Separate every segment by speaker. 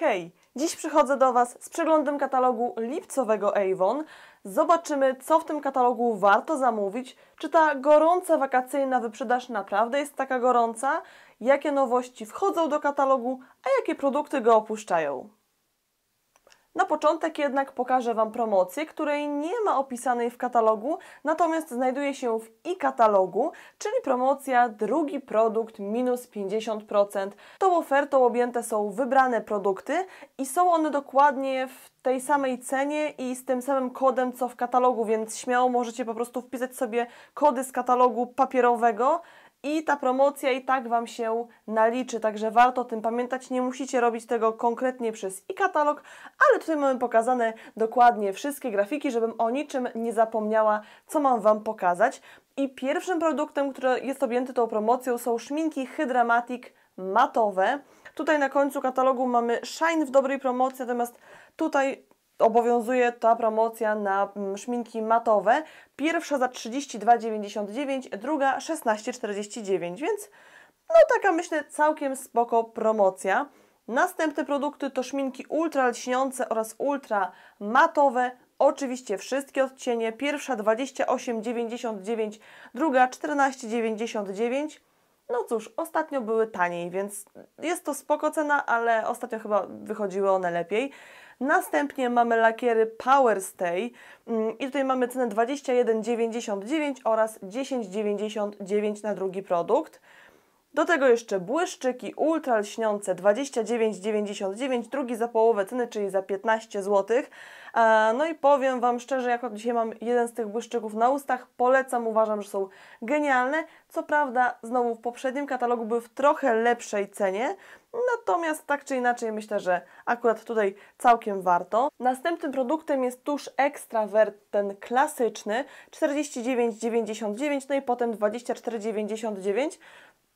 Speaker 1: Hej, dziś przychodzę do Was z przeglądem katalogu lipcowego Avon. Zobaczymy, co w tym katalogu warto zamówić, czy ta gorąca wakacyjna wyprzedaż naprawdę jest taka gorąca, jakie nowości wchodzą do katalogu, a jakie produkty go opuszczają. Na początek jednak pokażę Wam promocję, której nie ma opisanej w katalogu, natomiast znajduje się w e-katalogu, czyli promocja drugi produkt minus 50%. Tą ofertą objęte są wybrane produkty i są one dokładnie w tej samej cenie i z tym samym kodem co w katalogu, więc śmiało możecie po prostu wpisać sobie kody z katalogu papierowego i ta promocja i tak Wam się naliczy, także warto o tym pamiętać. Nie musicie robić tego konkretnie przez i katalog ale tutaj mamy pokazane dokładnie wszystkie grafiki, żebym o niczym nie zapomniała, co mam Wam pokazać. I pierwszym produktem, który jest objęty tą promocją są szminki Hydramatic matowe. Tutaj na końcu katalogu mamy Shine w dobrej promocji, natomiast tutaj obowiązuje ta promocja na mm, szminki matowe. Pierwsza za 32,99, druga 16,49, więc no taka myślę całkiem spoko promocja. Następne produkty to szminki ultra lśniące oraz ultra matowe. Oczywiście wszystkie odcienie. Pierwsza 28,99, druga 14,99. No cóż, ostatnio były taniej, więc jest to spoko cena, ale ostatnio chyba wychodziły one lepiej. Następnie mamy lakiery Power Stay mm, i tutaj mamy cenę 21,99 oraz 10,99 na drugi produkt. Do tego jeszcze błyszczyki ultra lśniące 29,99, drugi za połowę ceny, czyli za 15 zł. No i powiem Wam szczerze, jako dzisiaj mam jeden z tych błyszczyków na ustach, polecam, uważam, że są genialne. Co prawda, znowu w poprzednim katalogu były w trochę lepszej cenie, Natomiast tak czy inaczej myślę, że akurat tutaj całkiem warto. Następnym produktem jest tusz Extravert, ten klasyczny, 49,99, no i potem 24,99.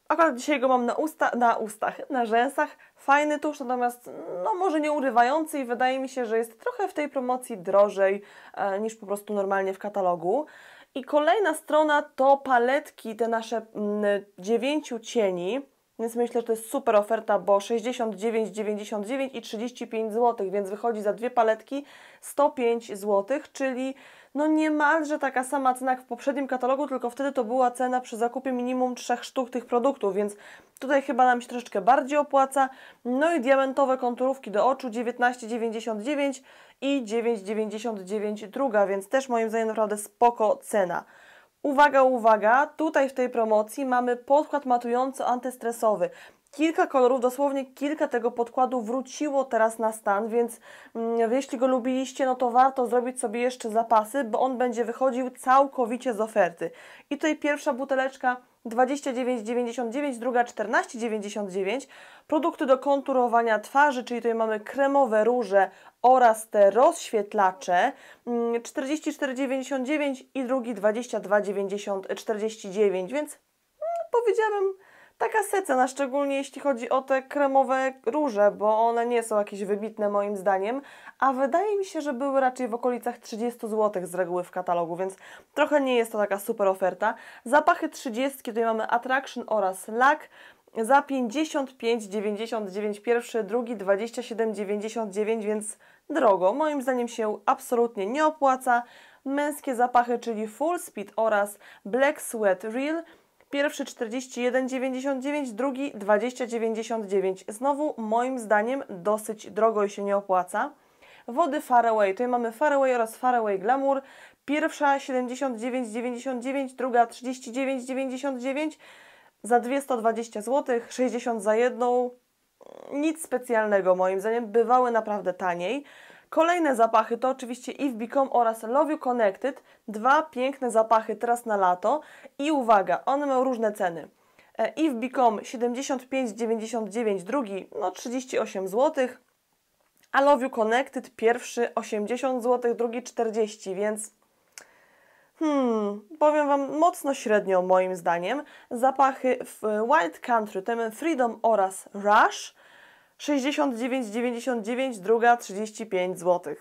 Speaker 1: Akurat dzisiaj go mam na, usta, na ustach, na rzęsach. Fajny tusz, natomiast no może nie urywający i wydaje mi się, że jest trochę w tej promocji drożej e, niż po prostu normalnie w katalogu. I kolejna strona to paletki, te nasze mm, dziewięciu cieni. Więc myślę, że to jest super oferta, bo 69,99 i 35 zł, więc wychodzi za dwie paletki 105 zł, czyli no niemalże taka sama cena jak w poprzednim katalogu, tylko wtedy to była cena przy zakupie minimum trzech sztuk tych produktów, więc tutaj chyba nam się troszeczkę bardziej opłaca. No i diamentowe konturówki do oczu 19,99 i 9,99 druga, więc też moim zdaniem naprawdę spoko cena. Uwaga, uwaga, tutaj w tej promocji mamy podkład matujący antystresowy. Kilka kolorów, dosłownie kilka tego podkładu wróciło teraz na stan, więc mm, jeśli go lubiliście, no to warto zrobić sobie jeszcze zapasy, bo on będzie wychodził całkowicie z oferty. I tutaj pierwsza buteleczka 29,99, druga 14,99. Produkty do konturowania twarzy, czyli tutaj mamy kremowe róże oraz te rozświetlacze 44,99 mm, i drugi 22,49, więc no, powiedziałabym taka secena, szczególnie jeśli chodzi o te kremowe róże, bo one nie są jakieś wybitne moim zdaniem, a wydaje mi się, że były raczej w okolicach 30 zł z reguły w katalogu, więc trochę nie jest to taka super oferta. Zapachy 30 tutaj mamy Attraction oraz Lak, za 55,99 pierwszy, drugi 27,99, więc drogo. Moim zdaniem się absolutnie nie opłaca. Męskie zapachy, czyli Full Speed oraz Black Sweat Real Pierwszy 41,99, drugi 20,99. Znowu moim zdaniem dosyć drogo i się nie opłaca. Wody Faraway. Tutaj mamy Faraway oraz Faraway Glamour. Pierwsza 79,99, druga 39,99 za 220 zł, 60 za jedną. Nic specjalnego moim zdaniem. Bywały naprawdę taniej. Kolejne zapachy to oczywiście If Become oraz Love You Connected. Dwa piękne zapachy teraz na lato. I uwaga, one mają różne ceny. E, If Become 75,99, drugi no 38 zł. A Love You Connected pierwszy 80 zł, drugi 40, więc Hmm, powiem Wam mocno średnio moim zdaniem. Zapachy w Wild Country, temen Freedom oraz Rush 69,99, druga 35 zł.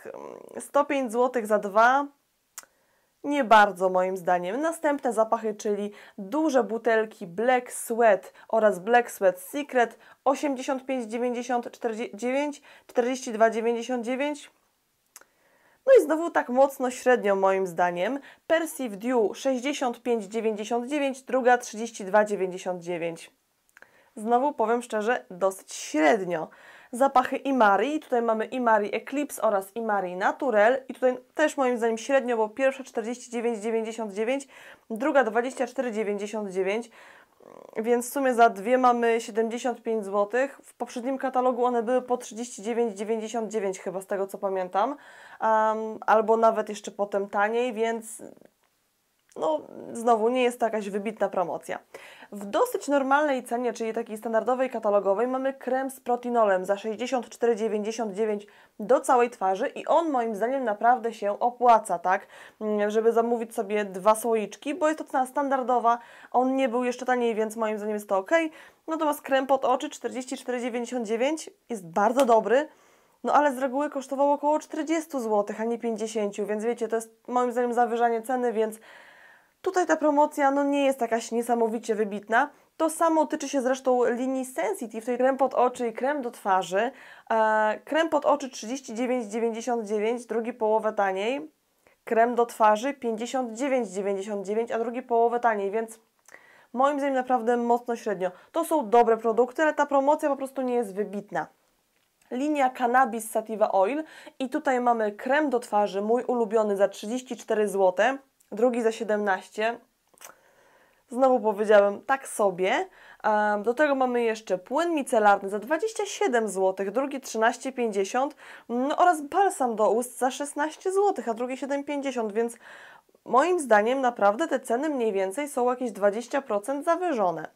Speaker 1: 105 zł za dwa. Nie bardzo moim zdaniem. Następne zapachy, czyli duże butelki Black Sweat oraz Black Sweat Secret 85,99, 42,99. No i znowu tak mocno średnio moim zdaniem. Percy Dew 65,99, druga 32,99 znowu powiem szczerze, dosyć średnio. Zapachy Imari, tutaj mamy Imari Eclipse oraz Imari Naturel i tutaj też moim zdaniem średnio, bo pierwsza 49,99, druga 24,99, więc w sumie za dwie mamy 75 zł. W poprzednim katalogu one były po 39,99 chyba z tego co pamiętam, um, albo nawet jeszcze potem taniej, więc no znowu nie jest to jakaś wybitna promocja. W dosyć normalnej cenie, czyli takiej standardowej katalogowej, mamy krem z proteinolem za 64,99 do całej twarzy i on moim zdaniem naprawdę się opłaca, tak? Mm, żeby zamówić sobie dwa słoiczki, bo jest to cena standardowa, on nie był jeszcze taniej, więc moim zdaniem jest to ok. Natomiast krem pod oczy 44,99 jest bardzo dobry. No ale z reguły kosztował około 40 zł, a nie 50, więc wiecie, to jest moim zdaniem zawyżanie ceny, więc Tutaj ta promocja no, nie jest jakaś niesamowicie wybitna. To samo tyczy się zresztą linii Sensitive, czyli krem pod oczy i krem do twarzy. E, krem pod oczy 39,99, drugi połowę taniej. Krem do twarzy 59,99, a drugi połowę taniej, więc moim zdaniem naprawdę mocno średnio. To są dobre produkty, ale ta promocja po prostu nie jest wybitna. Linia Cannabis Sativa Oil i tutaj mamy krem do twarzy, mój ulubiony za 34 zł drugi za 17. Znowu powiedziałem tak sobie. Do tego mamy jeszcze płyn micelarny za 27 zł, drugi 13,50 no mm, oraz balsam do ust za 16 zł, a drugi 7,50, więc moim zdaniem naprawdę te ceny mniej więcej są jakieś 20% zawyżone.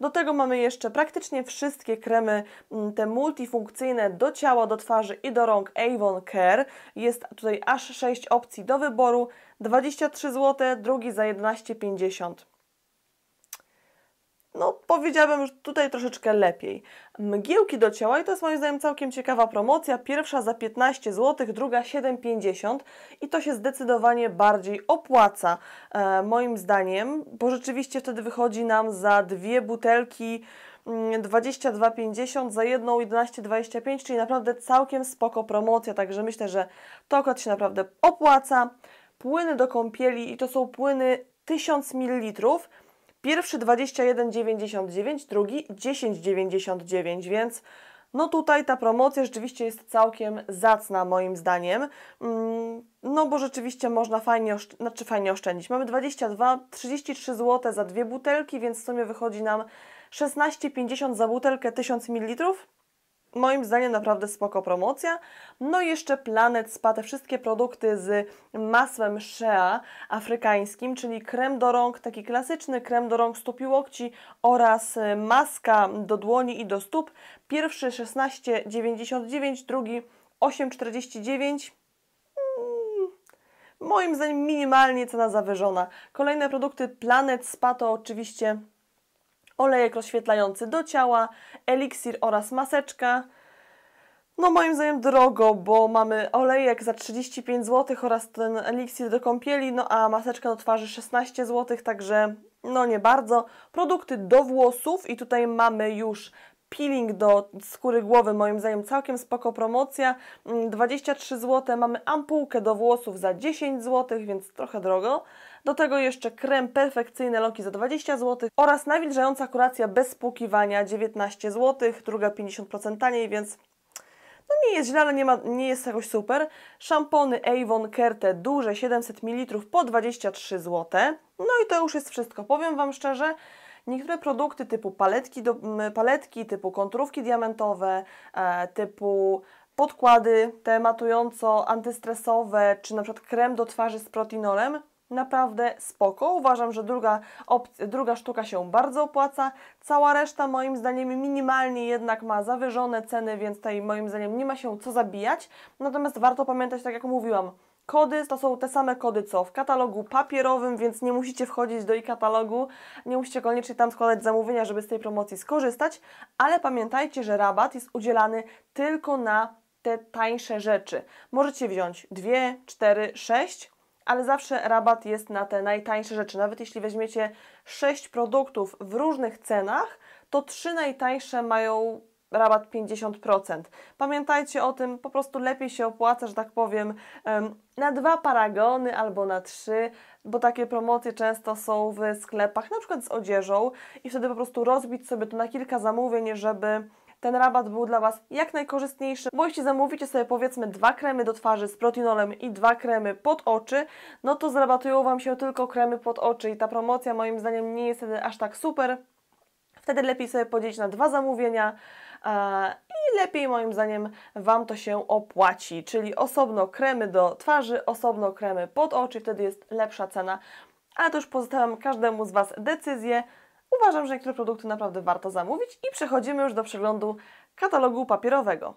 Speaker 1: Do tego mamy jeszcze praktycznie wszystkie kremy, mm, te multifunkcyjne do ciała, do twarzy i do rąk Avon Care. Jest tutaj aż 6 opcji do wyboru, 23 zł, drugi za 11,50 zł no powiedziałabym, że tutaj troszeczkę lepiej. Mgiełki do ciała i to jest moim zdaniem całkiem ciekawa promocja. Pierwsza za 15 zł, druga 7,50 i to się zdecydowanie bardziej opłaca e, moim zdaniem, bo rzeczywiście wtedy wychodzi nam za dwie butelki 22,50 mm, za jedną 11,25, czyli naprawdę całkiem spoko promocja, także myślę, że to akurat się naprawdę opłaca. Płyny do kąpieli i to są płyny 1000 ml Pierwszy 21,99, drugi 10,99, więc no tutaj ta promocja rzeczywiście jest całkiem zacna moim zdaniem. Mm, no bo rzeczywiście można fajnie, oszcz- znaczy fajnie oszczędzić. Mamy 22, 33 zł za dwie butelki, więc w sumie wychodzi nam 16,50 za butelkę 1000 ml. Moim zdaniem naprawdę spoko promocja. No i jeszcze Planet Spa, te wszystkie produkty z masłem shea afrykańskim, czyli krem do rąk, taki klasyczny krem do rąk stóp i łokci oraz y, maska do dłoni i do stóp. Pierwszy 16,99, drugi 8,49. Mm, moim zdaniem minimalnie cena zawyżona. Kolejne produkty Planet Spa to oczywiście olejek rozświetlający do ciała, eliksir oraz maseczka. No moim zdaniem drogo, bo mamy olejek za 35 zł oraz ten eliksir do kąpieli, no a maseczka do twarzy 16 zł, także no nie bardzo. Produkty do włosów i tutaj mamy już peeling do skóry głowy, moim zdaniem całkiem spoko promocja, 23 mm, zł, mamy ampułkę do włosów za 10 zł, więc trochę drogo, do tego jeszcze krem perfekcyjny Loki za 20 zł oraz nawilżająca kuracja bez spłukiwania 19 zł, druga 50% taniej, więc no nie jest źle, ale nie, ma, nie jest jakoś super. Szampony Avon Kerte duże 700 ml po 23 zł. No i to już jest wszystko. Powiem Wam szczerze, niektóre produkty typu paletki, do, paletki typu konturówki diamentowe, e, typu podkłady te matująco antystresowe, czy na przykład krem do twarzy z proteinolem, naprawdę spoko. Uważam, że druga, druga sztuka się bardzo opłaca. Cała reszta moim zdaniem minimalnie jednak ma zawyżone ceny, więc tutaj moim zdaniem nie ma się co zabijać. Natomiast warto pamiętać, tak jak mówiłam, Kody to są te same kody co w katalogu papierowym, więc nie musicie wchodzić do e-katalogu, nie musicie koniecznie tam składać zamówienia, żeby z tej promocji skorzystać, ale pamiętajcie, że rabat jest udzielany tylko na te tańsze rzeczy. Możecie wziąć 2, 4, 6 ale zawsze rabat jest na te najtańsze rzeczy. Nawet jeśli weźmiecie 6 produktów w różnych cenach, to 3 najtańsze mają rabat 50%. Pamiętajcie o tym, po prostu lepiej się opłaca, że tak powiem, na dwa paragony albo na trzy, bo takie promocje często są w sklepach, na przykład z odzieżą i wtedy po prostu rozbić sobie to na kilka zamówień, żeby ten rabat był dla Was jak najkorzystniejszy, bo jeśli zamówicie sobie powiedzmy dwa kremy do twarzy z protinolem i dwa kremy pod oczy, no to zrabatują Wam się tylko kremy pod oczy i ta promocja moim zdaniem nie jest wtedy aż tak super. Wtedy lepiej sobie podzielić na dwa zamówienia, e, i lepiej moim zdaniem Wam to się opłaci, czyli osobno kremy do twarzy, osobno kremy pod oczy, wtedy jest lepsza cena. Ale to już pozostawiam każdemu z Was decyzję uważam, że niektóre produkty naprawdę warto zamówić i przechodzimy już do przeglądu katalogu papierowego.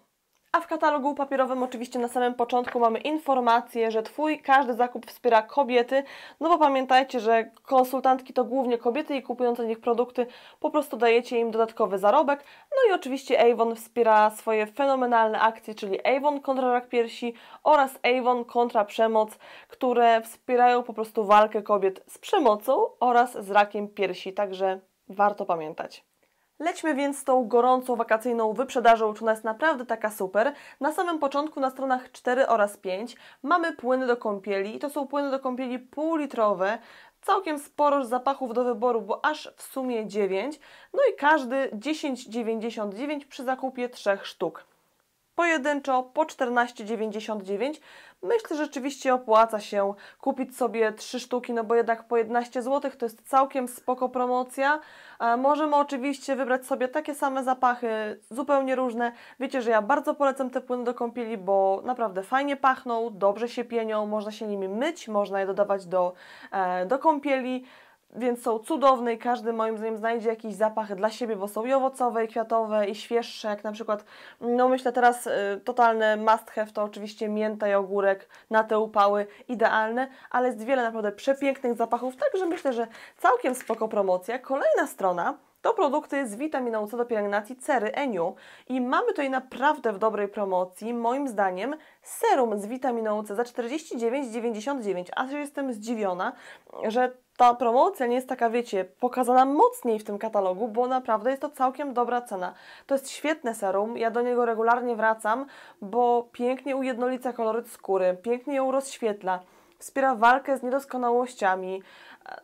Speaker 1: A w katalogu papierowym oczywiście na samym początku mamy informację, że Twój każdy zakup wspiera kobiety, no bo pamiętajcie, że konsultantki to głównie kobiety i kupując od nich produkty po prostu dajecie im dodatkowy zarobek. No i oczywiście Avon wspiera swoje fenomenalne akcje, czyli Avon kontra rak piersi oraz Avon kontra przemoc, które wspierają po prostu walkę kobiet z przemocą oraz z rakiem piersi, także warto pamiętać. Lećmy więc z tą gorącą wakacyjną wyprzedażą, czy ona jest naprawdę taka super. Na samym początku na stronach 4 oraz 5 mamy płyny do kąpieli i to są płyny do kąpieli półlitrowe, całkiem sporo zapachów do wyboru, bo aż w sumie 9, no i każdy 10,99 przy zakupie 3 sztuk pojedynczo po 14,99. Myślę, że rzeczywiście opłaca się kupić sobie trzy sztuki, no bo jednak po 11 zł to jest całkiem spoko promocja. Możemy oczywiście wybrać sobie takie same zapachy, zupełnie różne. Wiecie, że ja bardzo polecam te płyny do kąpieli, bo naprawdę fajnie pachną, dobrze się pienią, można się nimi myć, można je dodawać do, e, do kąpieli więc są cudowne i każdy moim zdaniem znajdzie jakiś zapach dla siebie, bo są i owocowe, i kwiatowe, i świeższe, jak na przykład, no myślę teraz y, totalne must have to oczywiście mięta i ogórek na te upały, idealne, ale jest wiele naprawdę przepięknych zapachów, także myślę, że całkiem spoko promocja. Kolejna strona, to produkty z witaminą C do pielęgnacji cery Eniu i mamy tutaj naprawdę w dobrej promocji, moim zdaniem, serum z witaminą C za 49,99, ja jestem zdziwiona, że ta promocja nie jest taka, wiecie, pokazana mocniej w tym katalogu, bo naprawdę jest to całkiem dobra cena. To jest świetne serum, ja do niego regularnie wracam, bo pięknie ujednolica koloryt skóry, pięknie ją rozświetla, wspiera walkę z niedoskonałościami,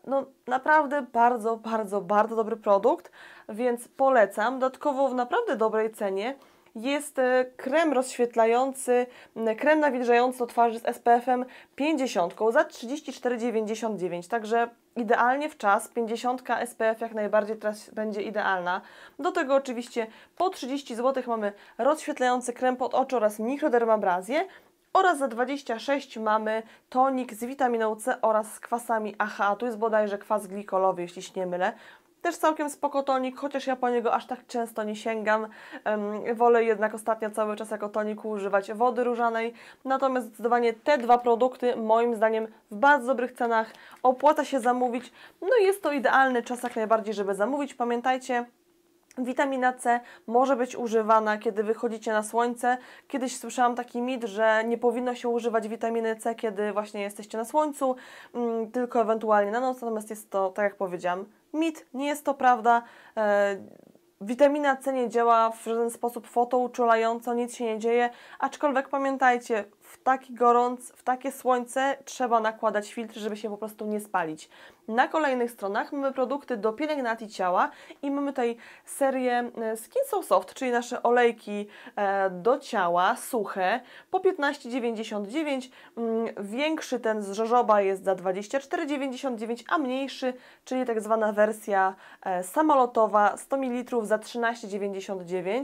Speaker 1: no naprawdę bardzo, bardzo, bardzo dobry produkt, więc polecam. Dodatkowo w naprawdę dobrej cenie jest e, krem rozświetlający, krem nawilżający do twarzy z SPF-em 50 za 34,99, także idealnie w czas, 50 SPF jak najbardziej teraz będzie idealna. Do tego oczywiście po 30 zł mamy rozświetlający krem pod oczy oraz mikrodermabrazję, oraz za 26 mamy tonik z witaminą C oraz z kwasami AHA. Tu jest bodajże kwas glikolowy, jeśli się nie mylę. Też całkiem spoko tonik, chociaż ja po niego aż tak często nie sięgam. wolę jednak ostatnio cały czas jako toniku używać wody różanej. Natomiast zdecydowanie te dwa produkty moim zdaniem w bardzo dobrych cenach opłaca się zamówić. No i jest to idealny czas jak najbardziej, żeby zamówić. Pamiętajcie, Witamina C może być używana, kiedy wychodzicie na słońce. Kiedyś słyszałam taki mit, że nie powinno się używać witaminy C, kiedy właśnie jesteście na słońcu, mm, tylko ewentualnie na noc. Natomiast jest to, tak jak powiedziałam, mit, nie jest to prawda. E, witamina C nie działa w żaden sposób fotouczulająco, nic się nie dzieje, aczkolwiek pamiętajcie, taki gorąc, w takie słońce trzeba nakładać filtry, żeby się po prostu nie spalić. Na kolejnych stronach mamy produkty do pielęgnacji ciała i mamy tutaj serię e, Skin So Soft, czyli nasze olejki e, do ciała, suche, po 15,99. Mm, większy ten z żożoba jest za 24,99, a mniejszy, czyli tak zwana wersja e, samolotowa 100 ml za 13,99.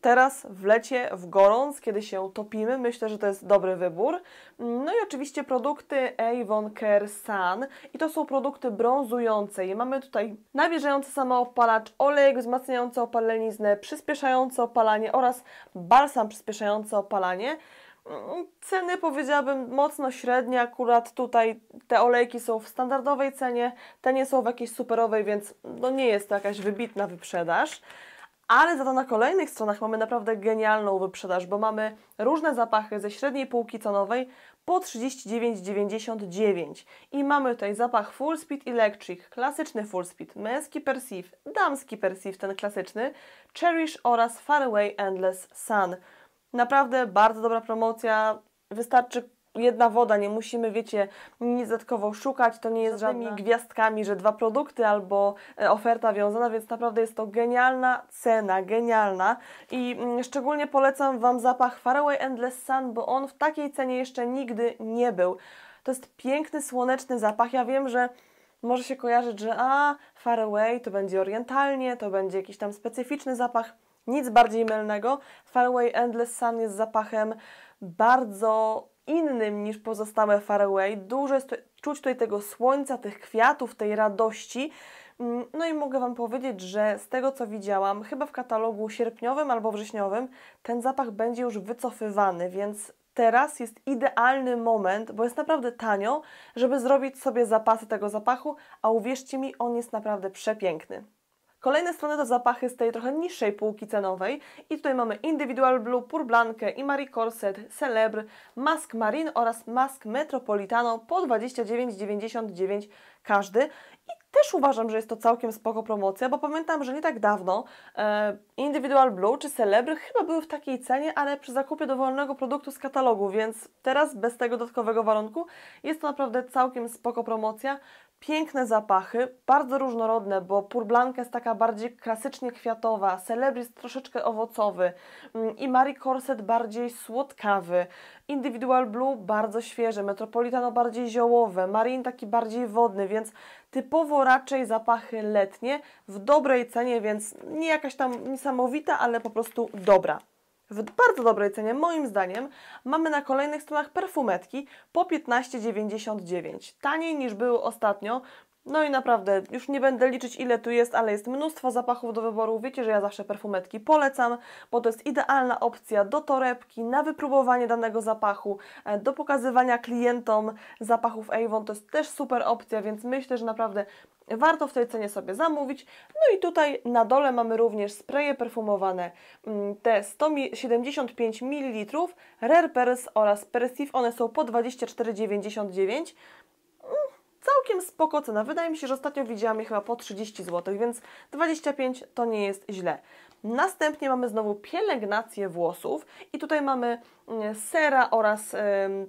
Speaker 1: Teraz w lecie, w gorąc, kiedy się topimy, myślę, że to jest dobry wybór. No i oczywiście produkty Avon Care Sun i to są produkty brązujące. I mamy tutaj nawilżający samoopalacz, olejek wzmacniający opaleniznę, przyspieszający opalanie oraz balsam przyspieszający opalanie. Mm, ceny powiedziałabym mocno średnie, akurat tutaj te olejki są w standardowej cenie, te nie są w jakiejś superowej, więc no nie jest to jakaś wybitna wyprzedaż ale za to na kolejnych stronach mamy naprawdę genialną wyprzedaż, bo mamy różne zapachy ze średniej półki cenowej po 39,99 i mamy tutaj zapach Full Speed Electric, klasyczny Full Speed, męski Perceive, damski Perceive, ten klasyczny, Cherish oraz Faraway Endless Sun. Naprawdę bardzo dobra promocja, wystarczy jedna woda, nie musimy, wiecie, nic dodatkowo szukać, to nie jest żadnymi gwiazdkami, że dwa produkty albo e, oferta wiązana, więc naprawdę jest to genialna cena, genialna i mm, szczególnie polecam Wam zapach Faraway Endless Sun, bo on w takiej cenie jeszcze nigdy nie był. To jest piękny, słoneczny zapach, ja wiem, że może się kojarzyć, że a, Faraway to będzie orientalnie, to będzie jakiś tam specyficzny zapach, nic bardziej mylnego. Faraway Endless Sun jest zapachem bardzo innym niż pozostałe Faraway. Dużo jest czuć tutaj tego słońca, tych kwiatów, tej radości. Mm, no i mogę Wam powiedzieć, że z tego co widziałam, chyba w katalogu sierpniowym albo wrześniowym, ten zapach będzie już wycofywany, więc teraz jest idealny moment, bo jest naprawdę tanio, żeby zrobić sobie zapasy tego zapachu, a uwierzcie mi, on jest naprawdę przepiękny. Kolejne strony to zapachy z tej trochę niższej półki cenowej i tutaj mamy Individual Blue, Purblankę, Marie Corset, Celebre, Mask Marine oraz Mask Metropolitano po 29,99 każdy i też uważam, że jest to całkiem spoko promocja, bo pamiętam, że nie tak dawno e, Individual Blue czy Celebre chyba były w takiej cenie, ale przy zakupie dowolnego produktu z katalogu, więc teraz bez tego dodatkowego warunku jest to naprawdę całkiem spoko promocja. Piękne zapachy, bardzo różnorodne, bo Purblanka jest taka bardziej klasycznie kwiatowa, Celebris troszeczkę owocowy mm, i Marie Corset bardziej słodkawy, Individual Blue bardzo świeży, Metropolitano bardziej ziołowe, Marine taki bardziej wodny, więc typowo raczej zapachy letnie w dobrej cenie, więc nie jakaś tam niesamowita, ale po prostu dobra w bardzo dobrej cenie, moim zdaniem, mamy na kolejnych stronach perfumetki po 15,99. Taniej niż były ostatnio. No i naprawdę, już nie będę liczyć ile tu jest, ale jest mnóstwo zapachów do wyboru. Wiecie, że ja zawsze perfumetki polecam, bo to jest idealna opcja do torebki, na wypróbowanie danego zapachu, e, do pokazywania klientom zapachów Avon. To jest też super opcja, więc myślę, że naprawdę warto w tej cenie sobie zamówić. No i tutaj na dole mamy również spreje perfumowane, mm, te 175 ml Rare Pers oraz Persif, one są po 24,99 mm, całkiem spoko cena. Wydaje mi się, że ostatnio widziałam je chyba po 30 zł, więc 25 to nie jest źle. Następnie mamy znowu pielęgnację włosów i tutaj mamy mm, sera oraz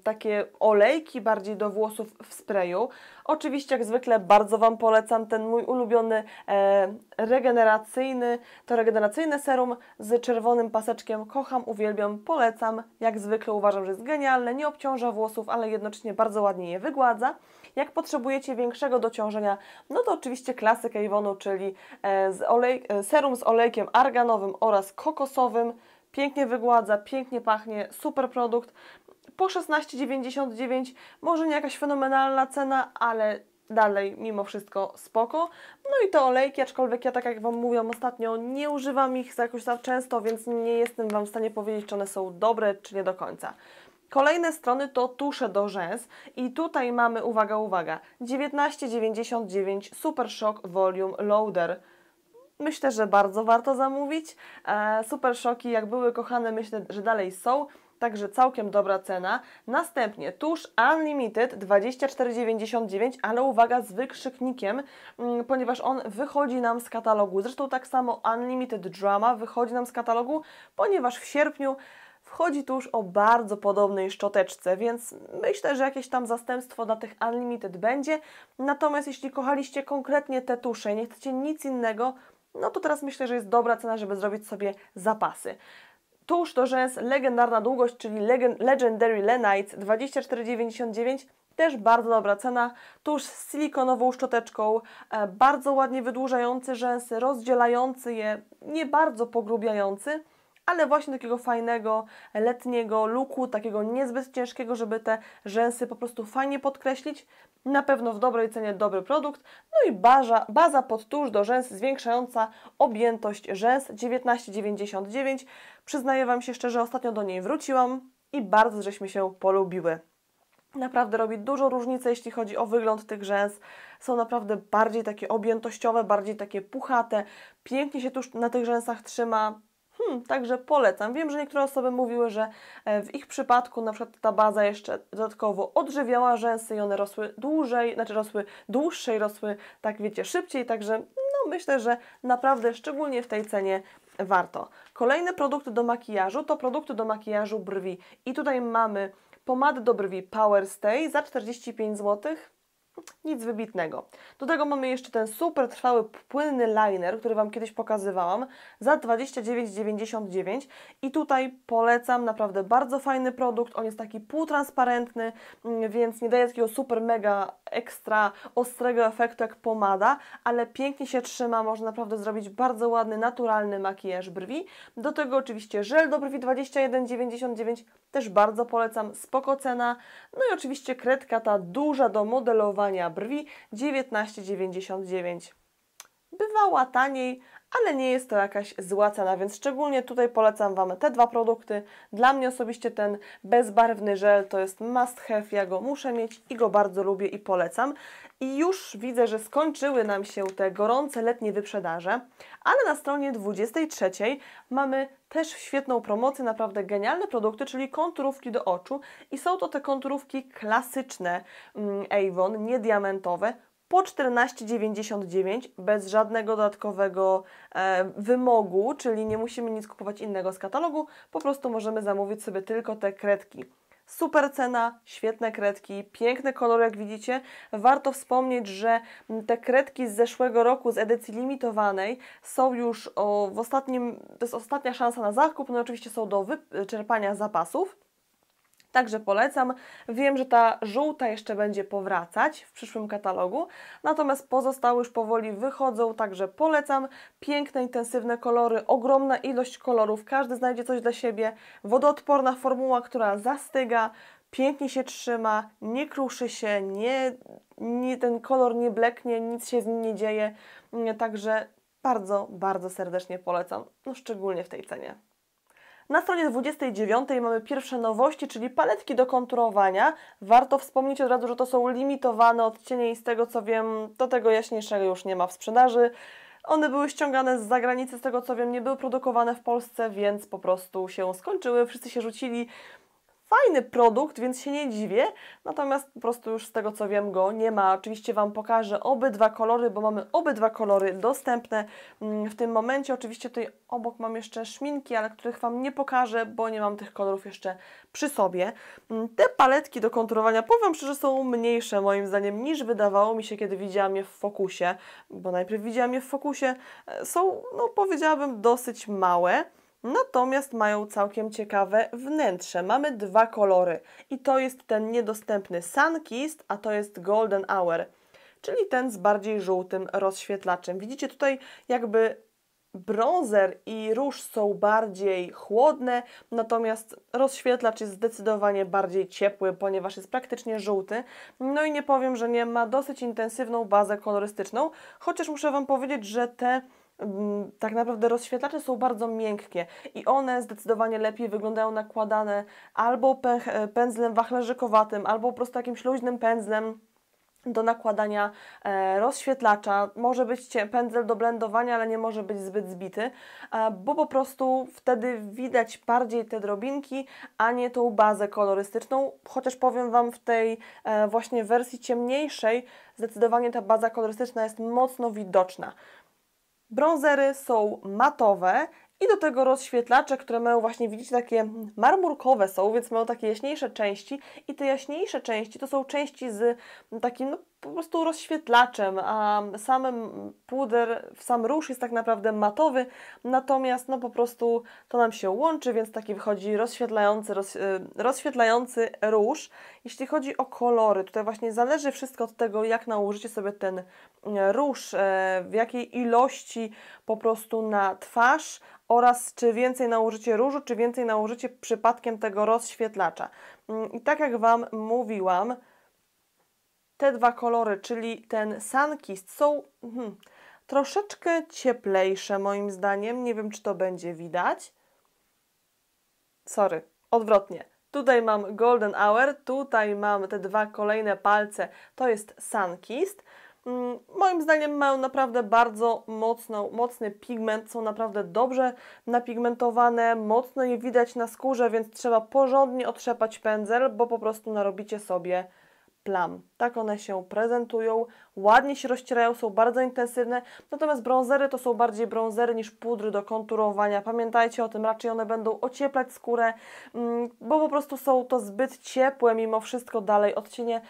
Speaker 1: takie olejki bardziej do włosów w sprayu. Oczywiście jak zwykle bardzo Wam polecam ten mój ulubiony e, regeneracyjny, to regeneracyjne serum z czerwonym paseczkiem. Kocham, uwielbiam, polecam. Jak zwykle uważam, że jest genialne, nie obciąża włosów, ale jednocześnie bardzo ładnie je wygładza. Jak potrzebujecie większego dociążenia, no to oczywiście klasyk Avonu, czyli e, z olej, e, serum z olejkiem arganowym oraz kokosowym. Pięknie wygładza, pięknie pachnie, super produkt. Po 16,99 może nie jakaś fenomenalna cena, ale dalej mimo wszystko spoko. No i te olejki, aczkolwiek ja tak jak Wam mówiłam ostatnio, nie używam ich jakoś tak często, więc nie jestem Wam w stanie powiedzieć, czy one są dobre, czy nie do końca. Kolejne strony to tusze do rzęs i tutaj mamy, uwaga, uwaga, 19,99 Super Shock Volume Loader. Myślę, że bardzo warto zamówić. E, super Shocki jak były kochane, myślę, że dalej są. Także całkiem dobra cena. Następnie tusz Unlimited 24,99, ale uwaga z wykrzyknikiem, mm, ponieważ on wychodzi nam z katalogu. Zresztą tak samo Unlimited Drama wychodzi nam z katalogu, ponieważ w sierpniu wchodzi tuż o bardzo podobnej szczoteczce, więc myślę, że jakieś tam zastępstwo dla tych Unlimited będzie. Natomiast jeśli kochaliście konkretnie te tusze i nie chcecie nic innego, no to teraz myślę, że jest dobra cena, żeby zrobić sobie zapasy. Tusz to rzęs, legendarna długość, czyli Legendary Lenite 24,99 też bardzo dobra cena, tuż z silikonową szczoteczką, e, bardzo ładnie wydłużający rzęsy, rozdzielający je, nie bardzo pogrubiający, ale właśnie takiego fajnego, letniego luku, takiego niezbyt ciężkiego, żeby te rzęsy po prostu fajnie podkreślić. Na pewno w dobrej cenie dobry produkt. No i baza, baza pod tusz do rzęs zwiększająca objętość rzęs 19,99. Przyznaję Wam się szczerze, ostatnio do niej wróciłam i bardzo żeśmy się polubiły. Naprawdę robi dużo różnicy, jeśli chodzi o wygląd tych rzęs. Są naprawdę bardziej takie objętościowe, bardziej takie puchate. Pięknie się tuż na tych rzęsach trzyma. Hmm, także polecam. Wiem, że niektóre osoby mówiły, że e, w ich przypadku na przykład ta baza jeszcze dodatkowo odżywiała rzęsy i one rosły dłużej, znaczy rosły dłuższej, rosły tak wiecie szybciej, także no myślę, że naprawdę szczególnie w tej cenie warto. Kolejne produkty do makijażu to produkty do makijażu brwi i tutaj mamy pomadę do brwi Power Stay za 45 zł nic wybitnego. Do tego mamy jeszcze ten super trwały płynny liner, który Wam kiedyś pokazywałam za 29,99 i tutaj polecam naprawdę bardzo fajny produkt, on jest taki półtransparentny, mm, więc nie daje takiego super mega ekstra ostrego efektu jak pomada, ale pięknie się trzyma, można naprawdę zrobić bardzo ładny, naturalny makijaż brwi. Do tego oczywiście żel do brwi 21,99 też bardzo polecam, spoko cena. No i oczywiście kredka ta duża do modelowania wyciągania brwi 19,99. Bywała taniej, ale nie jest to jakaś zła cena, więc szczególnie tutaj polecam Wam te dwa produkty. Dla mnie osobiście ten bezbarwny żel to jest must have, ja go muszę mieć i go bardzo lubię i polecam. I już widzę, że skończyły nam się te gorące letnie wyprzedaże, ale na stronie 23 mamy też świetną promocję, naprawdę genialne produkty, czyli konturówki do oczu i są to te konturówki klasyczne mm, Avon, nie diamentowe, po 14,99 bez żadnego dodatkowego e, wymogu, czyli nie musimy nic kupować innego z katalogu, po prostu możemy zamówić sobie tylko te kredki. Super cena, świetne kredki, piękne kolory, jak widzicie. Warto wspomnieć, że te kredki z zeszłego roku z edycji limitowanej są już o, w ostatnim, to jest ostatnia szansa na zakup, no oczywiście są do wyczerpania zapasów. Także polecam. Wiem, że ta żółta jeszcze będzie powracać w przyszłym katalogu, natomiast pozostałe już powoli wychodzą, także polecam. Piękne, intensywne kolory, ogromna ilość kolorów, każdy znajdzie coś dla siebie. Wodoodporna formuła, która zastyga, pięknie się trzyma, nie kruszy się, nie, nie, ten kolor nie bleknie, nic się z nim nie dzieje. Także bardzo, bardzo serdecznie polecam, no szczególnie w tej cenie. Na stronie 29 mamy pierwsze nowości, czyli paletki do konturowania. Warto wspomnieć od razu, że to są limitowane odcienie i z tego co wiem, to tego jaśniejszego już nie ma w sprzedaży. One były ściągane z zagranicy, z tego co wiem, nie były produkowane w Polsce, więc po prostu się skończyły, wszyscy się rzucili fajny produkt, więc się nie dziwię. Natomiast po prostu już z tego co wiem go nie ma. Oczywiście Wam pokażę obydwa kolory, bo mamy obydwa kolory dostępne mm, w tym momencie. Oczywiście tutaj obok mam jeszcze szminki, ale których Wam nie pokażę, bo nie mam tych kolorów jeszcze przy sobie. Mm, te paletki do konturowania powiem szczerze są mniejsze moim zdaniem niż wydawało mi się, kiedy widziałam je w fokusie, bo najpierw widziałam je w fokusie. E, są, no powiedziałabym, dosyć małe. Natomiast mają całkiem ciekawe wnętrze. Mamy dwa kolory i to jest ten niedostępny Sunkist, a to jest Golden Hour, czyli ten z bardziej żółtym rozświetlaczem. Widzicie tutaj jakby brązer i róż są bardziej chłodne, natomiast rozświetlacz jest zdecydowanie bardziej ciepły, ponieważ jest praktycznie żółty. No i nie powiem, że nie ma dosyć intensywną bazę kolorystyczną, chociaż muszę Wam powiedzieć, że te Mm, tak naprawdę rozświetlacze są bardzo miękkie i one zdecydowanie lepiej wyglądają nakładane albo e, pędzlem wachlarzykowatym, albo po prostu takim luźnym pędzlem do nakładania e, rozświetlacza. Może być pędzel do blendowania, ale nie może być zbyt zbity, e, bo po prostu wtedy widać bardziej te drobinki, a nie tą bazę kolorystyczną. Chociaż powiem Wam, w tej właśnie wersji ciemniejszej zdecydowanie ta baza kolorystyczna jest mocno widoczna. Bronzery są matowe i do tego rozświetlacze, które mają właśnie, widzicie, takie marmurkowe są, więc mają takie jaśniejsze części i te jaśniejsze części to są części z takim no, po prostu rozświetlaczem, a sam puder, sam róż jest tak naprawdę matowy, natomiast no po prostu to nam się łączy, więc taki wychodzi rozświetlający, roz, y, rozświetlający róż. Jeśli chodzi o kolory, tutaj właśnie zależy wszystko od tego, jak nałożycie sobie ten e, róż, e, w jakiej ilości po prostu na twarz oraz czy więcej nałożycie różu, czy więcej nałożycie przypadkiem tego rozświetlacza. Mm, I tak jak Wam mówiłam, te dwa kolory, czyli ten Sunkist, są hmm, troszeczkę cieplejsze moim zdaniem. Nie wiem, czy to będzie widać. Sorry, odwrotnie. Tutaj mam Golden Hour, tutaj mam te dwa kolejne palce, to jest Sunkist. Mm, moim zdaniem mają naprawdę bardzo mocno, mocny pigment, są naprawdę dobrze napigmentowane, mocno je widać na skórze, więc trzeba porządnie otrzepać pędzel, bo po prostu narobicie sobie plam. Tak one się prezentują, ładnie się rozcierają, są bardzo intensywne, natomiast brązery to są bardziej brązery niż pudry do konturowania. Pamiętajcie o tym, raczej one będą ocieplać skórę, mm, bo po prostu są to zbyt ciepłe mimo wszystko dalej odcienie,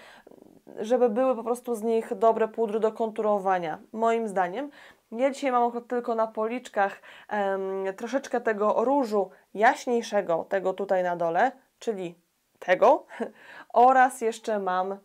Speaker 1: żeby były po prostu z nich dobre pudry do konturowania, moim zdaniem. Ja dzisiaj mam akurat tylko na policzkach em, troszeczkę tego różu jaśniejszego, tego tutaj na dole, czyli tego oraz jeszcze mam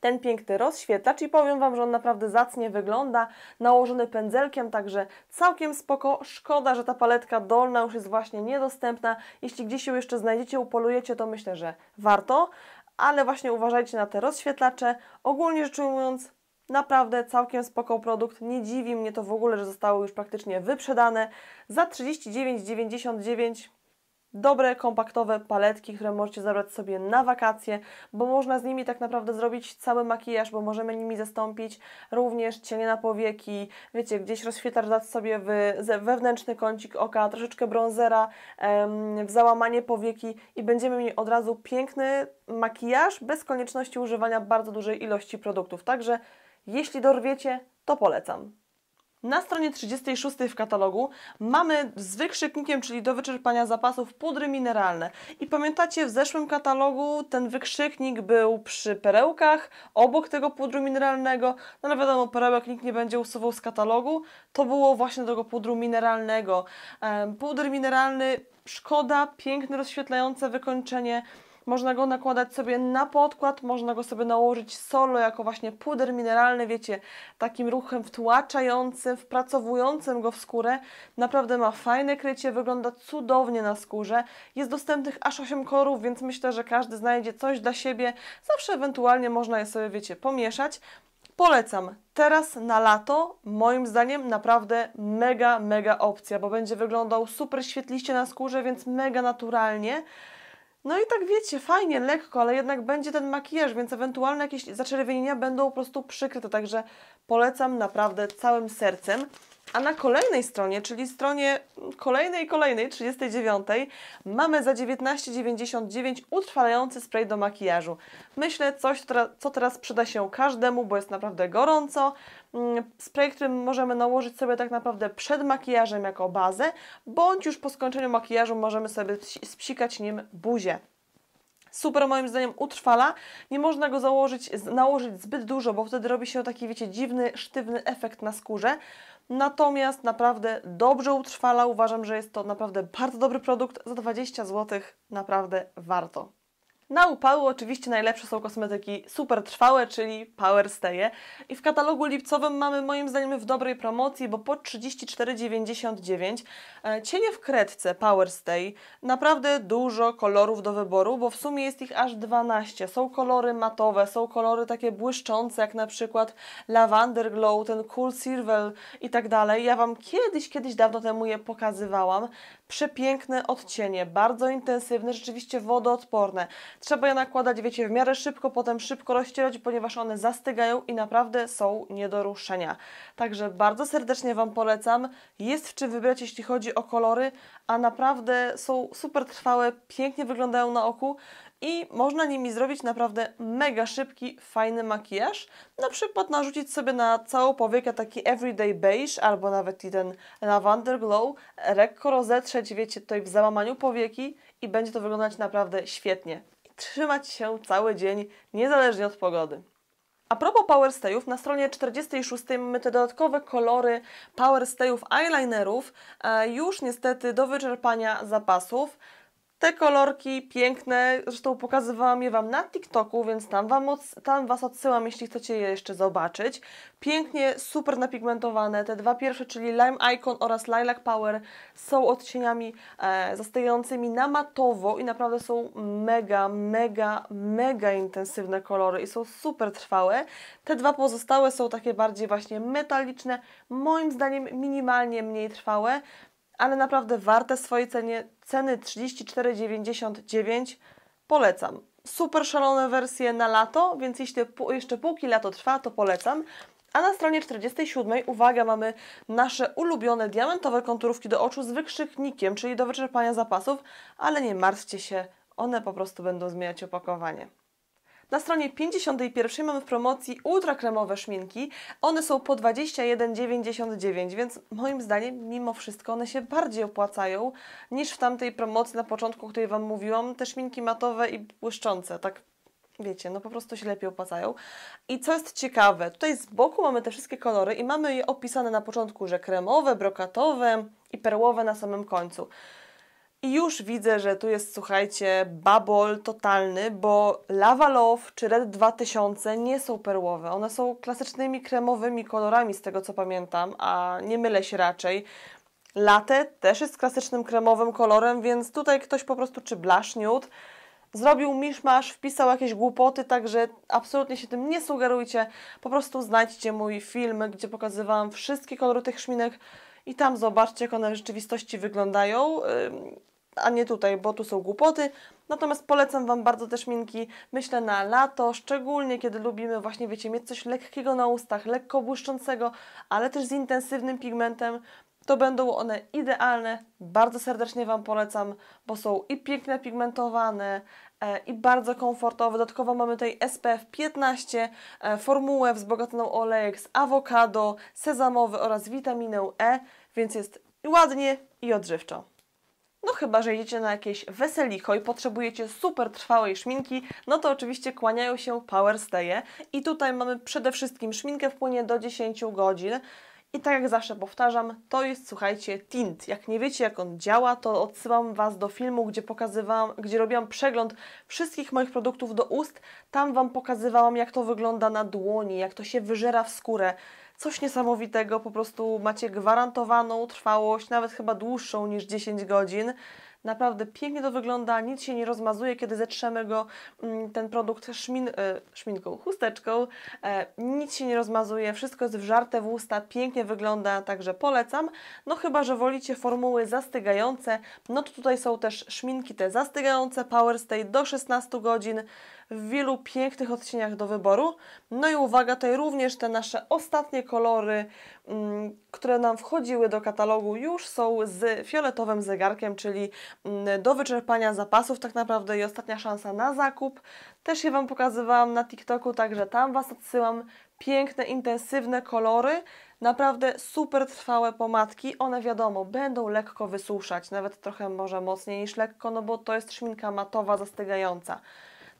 Speaker 1: ten piękny rozświetlacz i powiem Wam, że on naprawdę zacnie wygląda, nałożony pędzelkiem, także całkiem spoko. Szkoda, że ta paletka dolna już jest właśnie niedostępna. Jeśli gdzieś ją jeszcze znajdziecie, upolujecie, to myślę, że warto, ale właśnie uważajcie na te rozświetlacze. Ogólnie rzecz ujmując, Naprawdę całkiem spoko produkt. Nie dziwi mnie to w ogóle, że zostały już praktycznie wyprzedane. Za 39,99 dobre, kompaktowe paletki, które możecie zabrać sobie na wakacje, bo można z nimi tak naprawdę zrobić cały makijaż, bo możemy nimi zastąpić również cienie na powieki, wiecie, gdzieś rozświetlacz dać sobie w wewnętrzny kącik oka, troszeczkę bronzera, w załamanie powieki i będziemy mieli od razu piękny makijaż bez konieczności używania bardzo dużej ilości produktów. Także jeśli dorwiecie, to polecam. Na stronie 36 w katalogu mamy z wykrzyknikiem, czyli do wyczerpania zapasów, pudry mineralne. I pamiętacie, w zeszłym katalogu ten wykrzyknik był przy perełkach, obok tego pudru mineralnego. No ale wiadomo, perełek nikt nie będzie usuwał z katalogu. To było właśnie tego pudru mineralnego. Puder mineralny, szkoda, piękne, rozświetlające wykończenie można go nakładać sobie na podkład, można go sobie nałożyć solo jako właśnie puder mineralny, wiecie, takim ruchem wtłaczającym, wpracowującym go w skórę. Naprawdę ma fajne krycie, wygląda cudownie na skórze. Jest dostępnych aż 8 kolorów, więc myślę, że każdy znajdzie coś dla siebie. Zawsze ewentualnie można je sobie, wiecie, pomieszać. Polecam. Teraz na lato, moim zdaniem, naprawdę mega, mega opcja, bo będzie wyglądał super świetliście na skórze, więc mega naturalnie. No i tak wiecie, fajnie, lekko, ale jednak będzie ten makijaż, więc ewentualne jakieś zaczerwienienia będą po prostu przykryte, także polecam naprawdę całym sercem. A na kolejnej stronie, czyli stronie kolejnej, kolejnej, 39, mamy za 19,99 utrwalający spray do makijażu. Myślę, coś, co teraz przyda się każdemu, bo jest naprawdę gorąco. Mm, spray, który możemy nałożyć sobie tak naprawdę przed makijażem jako bazę, bądź już po skończeniu makijażu możemy sobie spsikać nim buzię. Super moim zdaniem utrwala. Nie można go założyć, nałożyć zbyt dużo, bo wtedy robi się taki, wiecie, dziwny, sztywny efekt na skórze. Natomiast naprawdę dobrze utrwala. Uważam, że jest to naprawdę bardzo dobry produkt. Za 20 zł naprawdę warto. Na upału oczywiście najlepsze są kosmetyki super trwałe, czyli Power Staye. I w katalogu lipcowym mamy moim zdaniem w dobrej promocji, bo po 34,99 e, cienie w kredce Power Stay. Naprawdę dużo kolorów do wyboru, bo w sumie jest ich aż 12. Są kolory matowe, są kolory takie błyszczące, jak na przykład Lavender Glow, ten Cool Silver i tak dalej. Ja Wam kiedyś, kiedyś dawno temu je pokazywałam przepiękne odcienie, bardzo intensywne, rzeczywiście wodoodporne. Trzeba je nakładać, wiecie, w miarę szybko, potem szybko rozcierać, ponieważ one zastygają i naprawdę są nie do ruszenia. Także bardzo serdecznie Wam polecam. Jest w czym wybrać, jeśli chodzi o kolory, a naprawdę są super trwałe, pięknie wyglądają na oku i można nimi zrobić naprawdę mega szybki, fajny makijaż. Na przykład narzucić sobie na całą powiekę taki everyday beige albo nawet i ten lavender glow, lekko rozetrzeć, wiecie, tutaj w załamaniu powieki i będzie to wyglądać naprawdę świetnie. I trzymać się cały dzień, niezależnie od pogody. A propos Power Stayów, na stronie 46 mamy te dodatkowe kolory Power Stayów eyelinerów, e, już niestety do wyczerpania zapasów. Te kolorki piękne, zresztą pokazywałam je Wam na TikToku, więc tam, wam tam Was odsyłam, jeśli chcecie je jeszcze zobaczyć. Pięknie, super napigmentowane. Te dwa pierwsze, czyli Lime Icon oraz Lilac Power są odcieniami e, zastającymi na matowo i naprawdę są mega, mega, mega intensywne kolory i są super trwałe. Te dwa pozostałe są takie bardziej właśnie metaliczne, moim zdaniem minimalnie mniej trwałe, ale naprawdę warte swojej cenie. Ceny 34,99 polecam. Super szalone wersje na lato, więc jeśli jeszcze póki lato trwa, to polecam. A na stronie 47, uwaga, mamy nasze ulubione diamentowe konturówki do oczu z wykrzyknikiem, czyli do wyczerpania zapasów, ale nie martwcie się, one po prostu będą zmieniać opakowanie. Na stronie 51 mamy w promocji ultra kremowe szminki. One są po 21,99, więc moim zdaniem mimo wszystko one się bardziej opłacają niż w tamtej promocji na początku, o której Wam mówiłam. Te szminki matowe i błyszczące, tak wiecie, no po prostu się lepiej opłacają. I co jest ciekawe, tutaj z boku mamy te wszystkie kolory i mamy je opisane na początku, że kremowe, brokatowe i perłowe na samym końcu. I już widzę, że tu jest, słuchajcie, babol totalny, bo Lava Love czy Red 2000 nie są perłowe. One są klasycznymi kremowymi kolorami, z tego co pamiętam, a nie mylę się raczej. Latte też jest klasycznym kremowym kolorem, więc tutaj ktoś po prostu, czy blush nude, zrobił miszmasz, wpisał jakieś głupoty, także absolutnie się tym nie sugerujcie. Po prostu znajdźcie mój film, gdzie pokazywałam wszystkie kolory tych szminek, i tam zobaczcie, jak one w rzeczywistości wyglądają, a nie tutaj, bo tu są głupoty. Natomiast polecam Wam bardzo też minki, myślę na lato, szczególnie kiedy lubimy właśnie, wiecie, mieć coś lekkiego na ustach, lekko błyszczącego, ale też z intensywnym pigmentem, to będą one idealne. Bardzo serdecznie Wam polecam, bo są i piękne, pigmentowane, E, i bardzo komfortowy. Dodatkowo mamy tutaj SPF 15, e, formułę wzbogaconą olejek z awokado, sezamowy oraz witaminę E, więc jest ładnie i odżywczo. No chyba, że jedziecie na jakieś weseliko i potrzebujecie super trwałej szminki, no to oczywiście kłaniają się Power Staye. I tutaj mamy przede wszystkim szminkę w płynie do 10 godzin, i tak jak zawsze powtarzam, to jest, słuchajcie, tint. Jak nie wiecie, jak on działa, to odsyłam Was do filmu, gdzie pokazywałam, gdzie robiłam przegląd wszystkich moich produktów do ust. Tam Wam pokazywałam, jak to wygląda na dłoni, jak to się wyżera w skórę. Coś niesamowitego, po prostu macie gwarantowaną trwałość, nawet chyba dłuższą niż 10 godzin. Naprawdę pięknie to wygląda, nic się nie rozmazuje, kiedy zetrzemy go, mm, ten produkt szmin, e, szminką, chusteczką, e, nic się nie rozmazuje, wszystko jest wżarte w usta, pięknie wygląda, także polecam. No chyba, że wolicie formuły zastygające, no to tutaj są też szminki te zastygające, Power Stay do 16 godzin, w wielu pięknych odcieniach do wyboru. No i uwaga, tutaj również te nasze ostatnie kolory, mm, które nam wchodziły do katalogu już są z fioletowym zegarkiem, czyli mm, do wyczerpania zapasów tak naprawdę i ostatnia szansa na zakup. Też je Wam pokazywałam na TikToku, także tam Was odsyłam. Piękne, intensywne kolory, naprawdę super trwałe pomadki. One wiadomo, będą lekko wysuszać, nawet trochę może mocniej niż lekko, no bo to jest szminka matowa, zastygająca.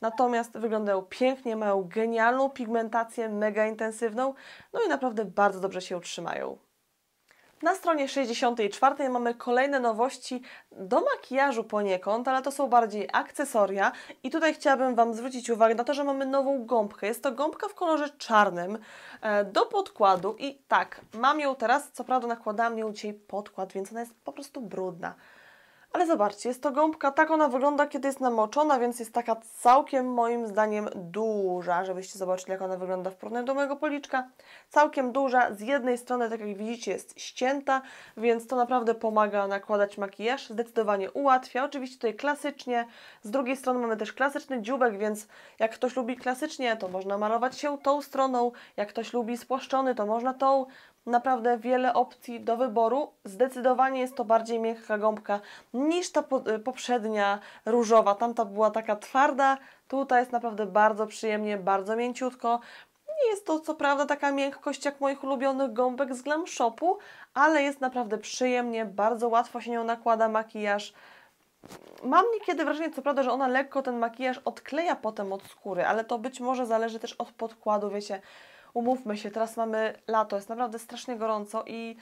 Speaker 1: Natomiast wyglądają pięknie, mają genialną pigmentację, mega intensywną, no i naprawdę bardzo dobrze się utrzymają. Na stronie 64 mamy kolejne nowości do makijażu poniekąd, ale to są bardziej akcesoria i tutaj chciałabym Wam zwrócić uwagę na to, że mamy nową gąbkę. Jest to gąbka w kolorze czarnym e, do podkładu i tak, mam ją teraz, co prawda nakładałam ją dzisiaj podkład, więc ona jest po prostu brudna. Ale zobaczcie, jest to gąbka, tak ona wygląda, kiedy jest namoczona, więc jest taka całkiem moim zdaniem duża, żebyście zobaczyli, jak ona wygląda w porównaniu do mojego policzka. Całkiem duża, z jednej strony, tak jak widzicie, jest ścięta, więc to naprawdę pomaga nakładać makijaż, zdecydowanie ułatwia. Oczywiście tutaj klasycznie, z drugiej strony mamy też klasyczny dziubek, więc jak ktoś lubi klasycznie, to można malować się tą stroną, jak ktoś lubi spłaszczony, to można tą, naprawdę wiele opcji do wyboru. Zdecydowanie jest to bardziej miękka gąbka niż ta y, poprzednia różowa. Tamta była taka twarda, tutaj jest naprawdę bardzo przyjemnie, bardzo mięciutko. Nie jest to co prawda taka miękkość jak moich ulubionych gąbek z Glam Shopu, ale jest naprawdę przyjemnie, bardzo łatwo się nią nakłada makijaż. Mam niekiedy wrażenie, co prawda, że ona lekko ten makijaż odkleja potem od skóry, ale to być może zależy też od podkładu, wiecie, umówmy się, teraz mamy lato, jest naprawdę strasznie gorąco i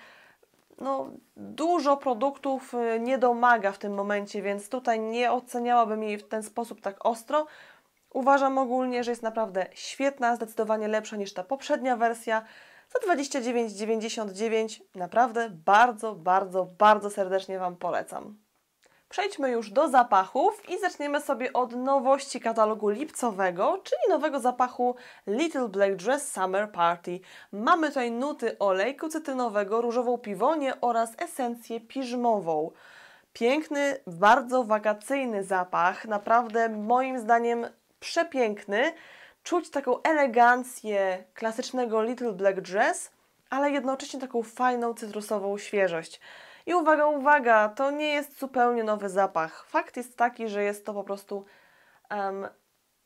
Speaker 1: no, dużo produktów y, nie domaga w tym momencie, więc tutaj nie oceniałabym jej w ten sposób tak ostro. Uważam ogólnie, że jest naprawdę świetna, zdecydowanie lepsza niż ta poprzednia wersja. Za 29,99 naprawdę bardzo, bardzo, bardzo serdecznie Wam polecam. Przejdźmy już do zapachów i zaczniemy sobie od nowości katalogu lipcowego, czyli nowego zapachu Little Black Dress Summer Party. Mamy tutaj nuty olejku cytrynowego, różową piwonię oraz esencję piżmową. Piękny, bardzo wakacyjny zapach, naprawdę moim zdaniem przepiękny. Czuć taką elegancję klasycznego Little Black Dress, ale jednocześnie taką fajną cytrusową świeżość. I uwaga, uwaga, to nie jest zupełnie nowy zapach. Fakt jest taki, że jest to po prostu um,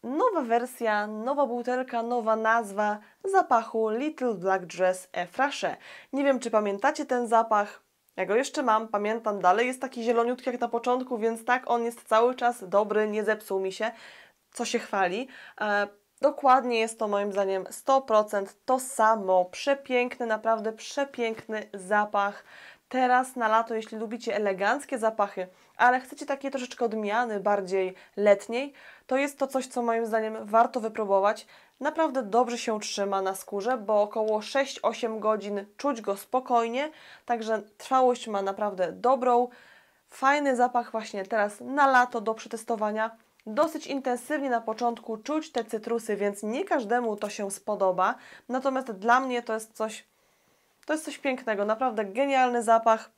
Speaker 1: nowa wersja, nowa butelka, nowa nazwa zapachu Little Black Dress Efrasze. Nie wiem, czy pamiętacie ten zapach. Ja go jeszcze mam, pamiętam dalej. Jest taki zieloniutki jak na początku, więc tak, on jest cały czas dobry, nie zepsuł mi się, co się chwali. E, dokładnie jest to moim zdaniem 100% to samo. Przepiękny, naprawdę przepiękny zapach. Teraz na lato, jeśli lubicie eleganckie zapachy, ale chcecie takie troszeczkę odmiany, bardziej letniej, to jest to coś, co moim zdaniem warto wypróbować. Naprawdę dobrze się trzyma na skórze, bo około 6-8 godzin czuć go spokojnie, także trwałość ma naprawdę dobrą. Fajny zapach właśnie teraz na lato do przetestowania. Dosyć intensywnie na początku czuć te cytrusy, więc nie każdemu to się spodoba. Natomiast dla mnie to jest coś to jest coś pięknego, naprawdę genialny zapach.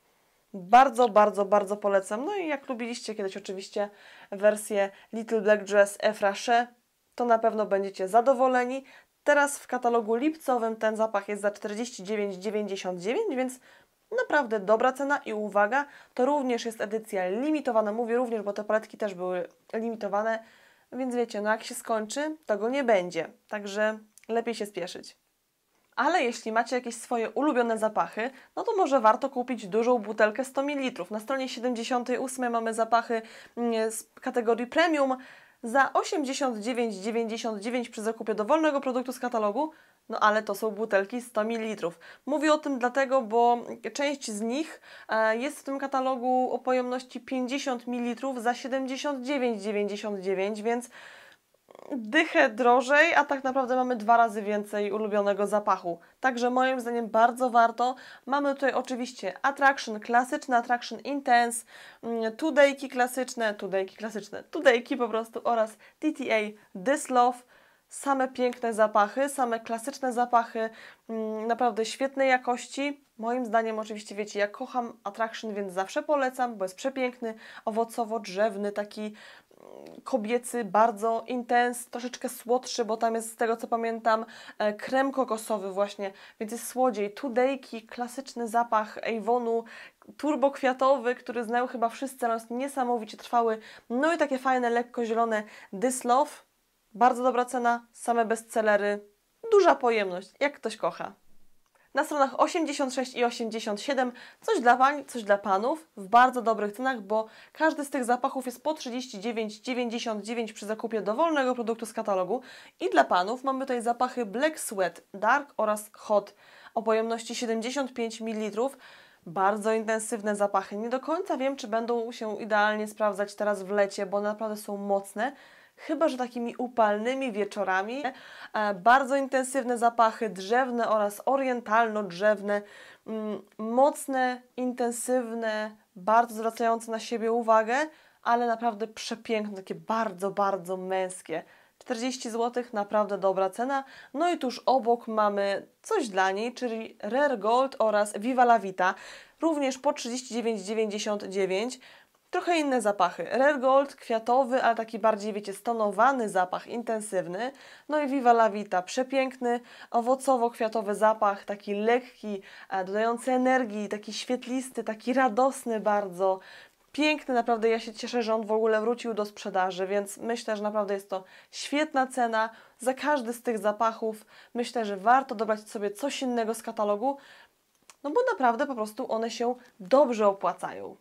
Speaker 1: Bardzo, bardzo, bardzo polecam. No i jak lubiliście kiedyś oczywiście wersję Little Black Dress Efrache, to na pewno będziecie zadowoleni. Teraz w katalogu lipcowym ten zapach jest za 49,99, więc naprawdę dobra cena i uwaga, to również jest edycja limitowana. Mówię również, bo te paletki też były limitowane, więc wiecie, no jak się skończy, to go nie będzie. Także lepiej się spieszyć. Ale jeśli macie jakieś swoje ulubione zapachy, no to może warto kupić dużą butelkę 100 ml. Na stronie 78 mamy zapachy mm, z kategorii premium za 89,99 przy zakupie dowolnego produktu z katalogu, no ale to są butelki 100 ml. Mówię o tym dlatego, bo część z nich e, jest w tym katalogu o pojemności 50 ml za 79,99, więc dychę drożej, a tak naprawdę mamy dwa razy więcej ulubionego zapachu. Także moim zdaniem bardzo warto. Mamy tutaj oczywiście Attraction klasyczny, Attraction Intense, mm, Tudejki klasyczne, Tudejki klasyczne, Tudejki po prostu oraz TTA This Love same piękne zapachy, same klasyczne zapachy, mm, naprawdę świetnej jakości. Moim zdaniem, oczywiście wiecie, ja kocham Attraction, więc zawsze polecam, bo jest przepiękny, owocowo-drzewny, taki kobiecy, bardzo intens, troszeczkę słodszy, bo tam jest z tego co pamiętam e, krem kokosowy właśnie, więc jest słodziej. Tudejki, klasyczny zapach Avonu, turbokwiatowy, który znają chyba wszyscy, ale jest niesamowicie trwały. No i takie fajne, lekko zielone Dyslow. Bardzo dobra cena, same bestsellery, duża pojemność, jak ktoś kocha na stronach 86 i 87 coś dla pań, coś dla panów w bardzo dobrych cenach, bo każdy z tych zapachów jest po 39,99 przy zakupie dowolnego produktu z katalogu. I dla panów mamy tutaj zapachy Black Sweat, Dark oraz Hot o pojemności 75 ml. Bardzo intensywne zapachy. Nie do końca wiem, czy będą się idealnie sprawdzać teraz w lecie, bo naprawdę są mocne chyba że takimi upalnymi wieczorami. E, bardzo intensywne zapachy drzewne oraz orientalno-drzewne, mm, mocne, intensywne, bardzo zwracające na siebie uwagę, ale naprawdę przepiękne, takie bardzo, bardzo męskie. 40 zł, naprawdę dobra cena. No i tuż obok mamy coś dla niej, czyli Rare Gold oraz Viva La Vita, również po 39,99. Trochę inne zapachy. Red Gold, kwiatowy, ale taki bardziej, wiecie, stonowany zapach, intensywny. No i Viva La Vita, przepiękny, owocowo-kwiatowy zapach, taki lekki, e, dodający energii, taki świetlisty, taki radosny bardzo. Piękny, naprawdę ja się cieszę, że on w ogóle wrócił do sprzedaży, więc myślę, że naprawdę jest to świetna cena za każdy z tych zapachów. Myślę, że warto dobrać sobie coś innego z katalogu, no bo naprawdę po prostu one się dobrze opłacają.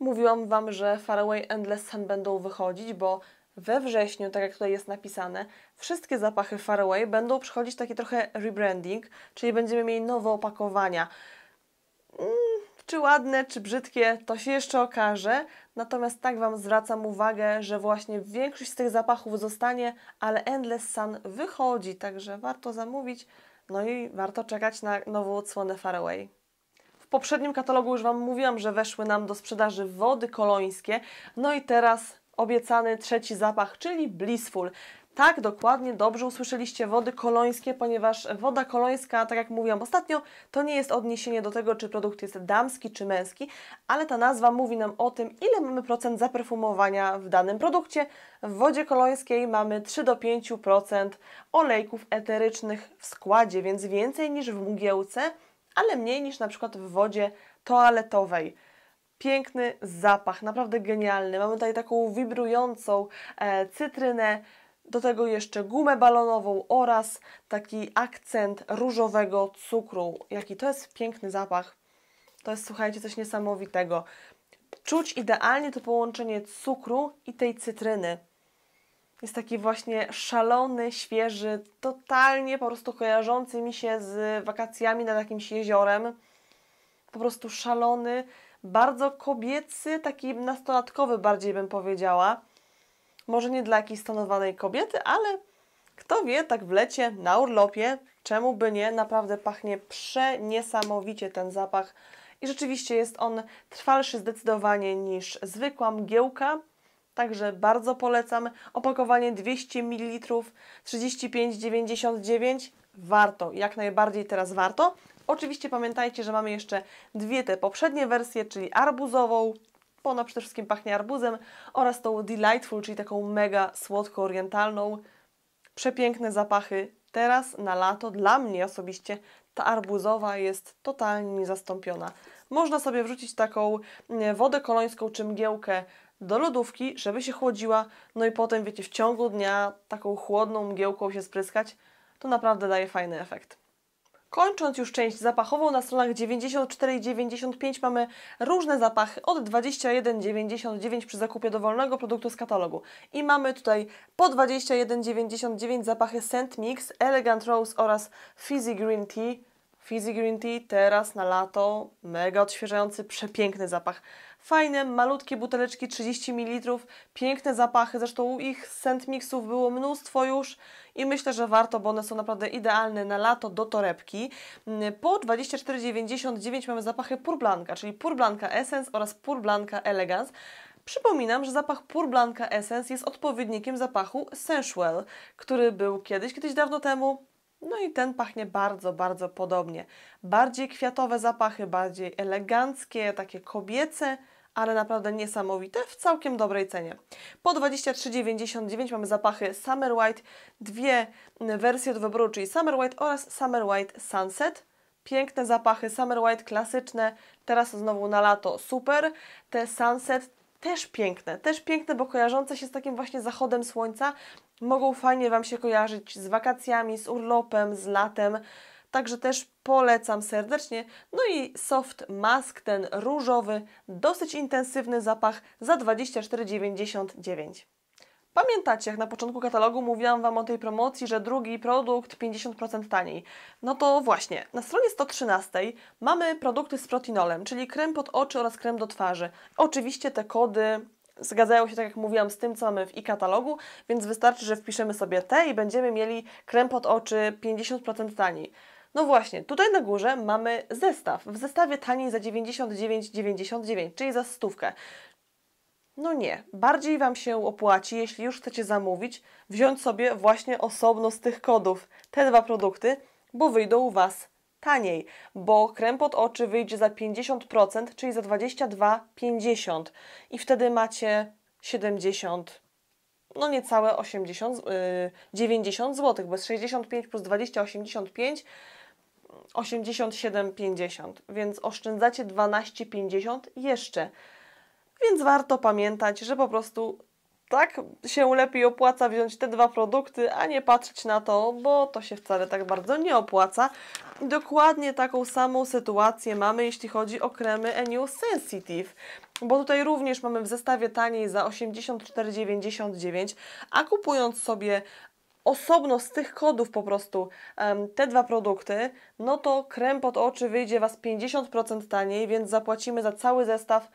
Speaker 1: Mówiłam Wam, że Faraway Endless Sun będą wychodzić, bo we wrześniu, tak jak tutaj jest napisane, wszystkie zapachy Faraway będą przychodzić taki trochę rebranding, czyli będziemy mieli nowe opakowania. Mm, czy ładne, czy brzydkie, to się jeszcze okaże. Natomiast tak Wam zwracam uwagę, że właśnie większość z tych zapachów zostanie, ale Endless Sun wychodzi, także warto zamówić. No i warto czekać na nową odsłonę Faraway poprzednim katalogu już Wam mówiłam, że weszły nam do sprzedaży wody kolońskie, no i teraz obiecany trzeci zapach, czyli Blissful. Tak, dokładnie, dobrze usłyszeliście wody kolońskie, ponieważ woda kolońska, tak jak mówiłam ostatnio, to nie jest odniesienie do tego, czy produkt jest damski czy męski, ale ta nazwa mówi nam o tym, ile mamy procent zaperfumowania w danym produkcie. W wodzie kolońskiej mamy 3 do 5% olejków eterycznych w składzie, więc więcej niż w mgiełce ale mniej niż na przykład w wodzie toaletowej. Piękny zapach, naprawdę genialny. Mamy tutaj taką wibrującą e, cytrynę, do tego jeszcze gumę balonową oraz taki akcent różowego cukru. Jaki to jest piękny zapach. To jest, słuchajcie, coś niesamowitego. Czuć idealnie to połączenie cukru i tej cytryny. Jest taki właśnie szalony, świeży, totalnie po prostu kojarzący mi się z wakacjami nad jakimś jeziorem. Po prostu szalony, bardzo kobiecy, taki nastolatkowy bardziej bym powiedziała. Może nie dla jakiejś stanowanej kobiety, ale kto wie, tak w lecie, na urlopie, czemu by nie, naprawdę pachnie przeniesamowicie ten zapach. I rzeczywiście jest on trwalszy zdecydowanie niż zwykła mgiełka, Także bardzo polecam. Opakowanie 200 ml 35,99. Warto, jak najbardziej teraz warto. Oczywiście pamiętajcie, że mamy jeszcze dwie te poprzednie wersje, czyli arbuzową, bo ona przede wszystkim pachnie arbuzem, oraz tą delightful, czyli taką mega słodko-orientalną. Przepiękne zapachy. Teraz na lato dla mnie osobiście ta arbuzowa jest totalnie niezastąpiona. Można sobie wrzucić taką mm, wodę kolońską czy mgiełkę do lodówki, żeby się chłodziła, no i potem, wiecie, w ciągu dnia taką chłodną mgiełką się spryskać, to naprawdę daje fajny efekt. Kończąc już część zapachową, na stronach 94 i 95 mamy różne zapachy od 21,99 przy zakupie dowolnego produktu z katalogu. I mamy tutaj po 21,99 zapachy Scent Mix, Elegant Rose oraz Fizzy Green Tea. Fizzy Green Tea teraz na lato, mega odświeżający, przepiękny zapach. Fajne, malutkie buteleczki 30 ml, piękne zapachy, zresztą ich scent mixów było mnóstwo już i myślę, że warto, bo one są naprawdę idealne na lato do torebki. Mm, po 24,99 mamy zapachy Purblanka, czyli Purblanka Essence oraz Purblanka Elegance. Przypominam, że zapach Purblanka Essence jest odpowiednikiem zapachu Sensual, który był kiedyś, kiedyś dawno temu. No i ten pachnie bardzo, bardzo podobnie. Bardziej kwiatowe zapachy, bardziej eleganckie, takie kobiece ale naprawdę niesamowite w całkiem dobrej cenie. Po 23,99 mamy zapachy Summer White, dwie wersje do wyboru, czyli Summer White oraz Summer White Sunset. Piękne zapachy, Summer White klasyczne, teraz znowu na lato super. Te Sunset też piękne, też piękne, bo kojarzące się z takim właśnie zachodem słońca mogą fajnie Wam się kojarzyć z wakacjami, z urlopem, z latem także też polecam serdecznie. No i soft mask, ten różowy, dosyć intensywny zapach za 24,99. Pamiętacie, jak na początku katalogu mówiłam Wam o tej promocji, że drugi produkt 50% taniej? No to właśnie, na stronie 113 mamy produkty z protinolem, czyli krem pod oczy oraz krem do twarzy. Oczywiście te kody zgadzają się, tak jak mówiłam, z tym, co mamy w e-katalogu, więc wystarczy, że wpiszemy sobie te i będziemy mieli krem pod oczy 50% taniej. No właśnie, tutaj na górze mamy zestaw. W zestawie taniej za 99,99, czyli za stówkę. No nie, bardziej Wam się opłaci, jeśli już chcecie zamówić, wziąć sobie właśnie osobno z tych kodów te dwa produkty, bo wyjdą u Was taniej, bo krem pod oczy wyjdzie za 50%, czyli za 22,50 i wtedy macie 70, no niecałe 80, 90 zł, bo jest 65 plus 20, 85 87,50, więc oszczędzacie 12,50 jeszcze. Więc warto pamiętać, że po prostu tak się lepiej opłaca wziąć te dwa produkty, a nie patrzeć na to, bo to się wcale tak bardzo nie opłaca. I dokładnie taką samą sytuację mamy, jeśli chodzi o kremy Enio Sensitive, bo tutaj również mamy w zestawie taniej za 84,99, a kupując sobie osobno z tych kodów po prostu um, te dwa produkty, no to krem pod oczy wyjdzie Was 50% taniej, więc zapłacimy za cały zestaw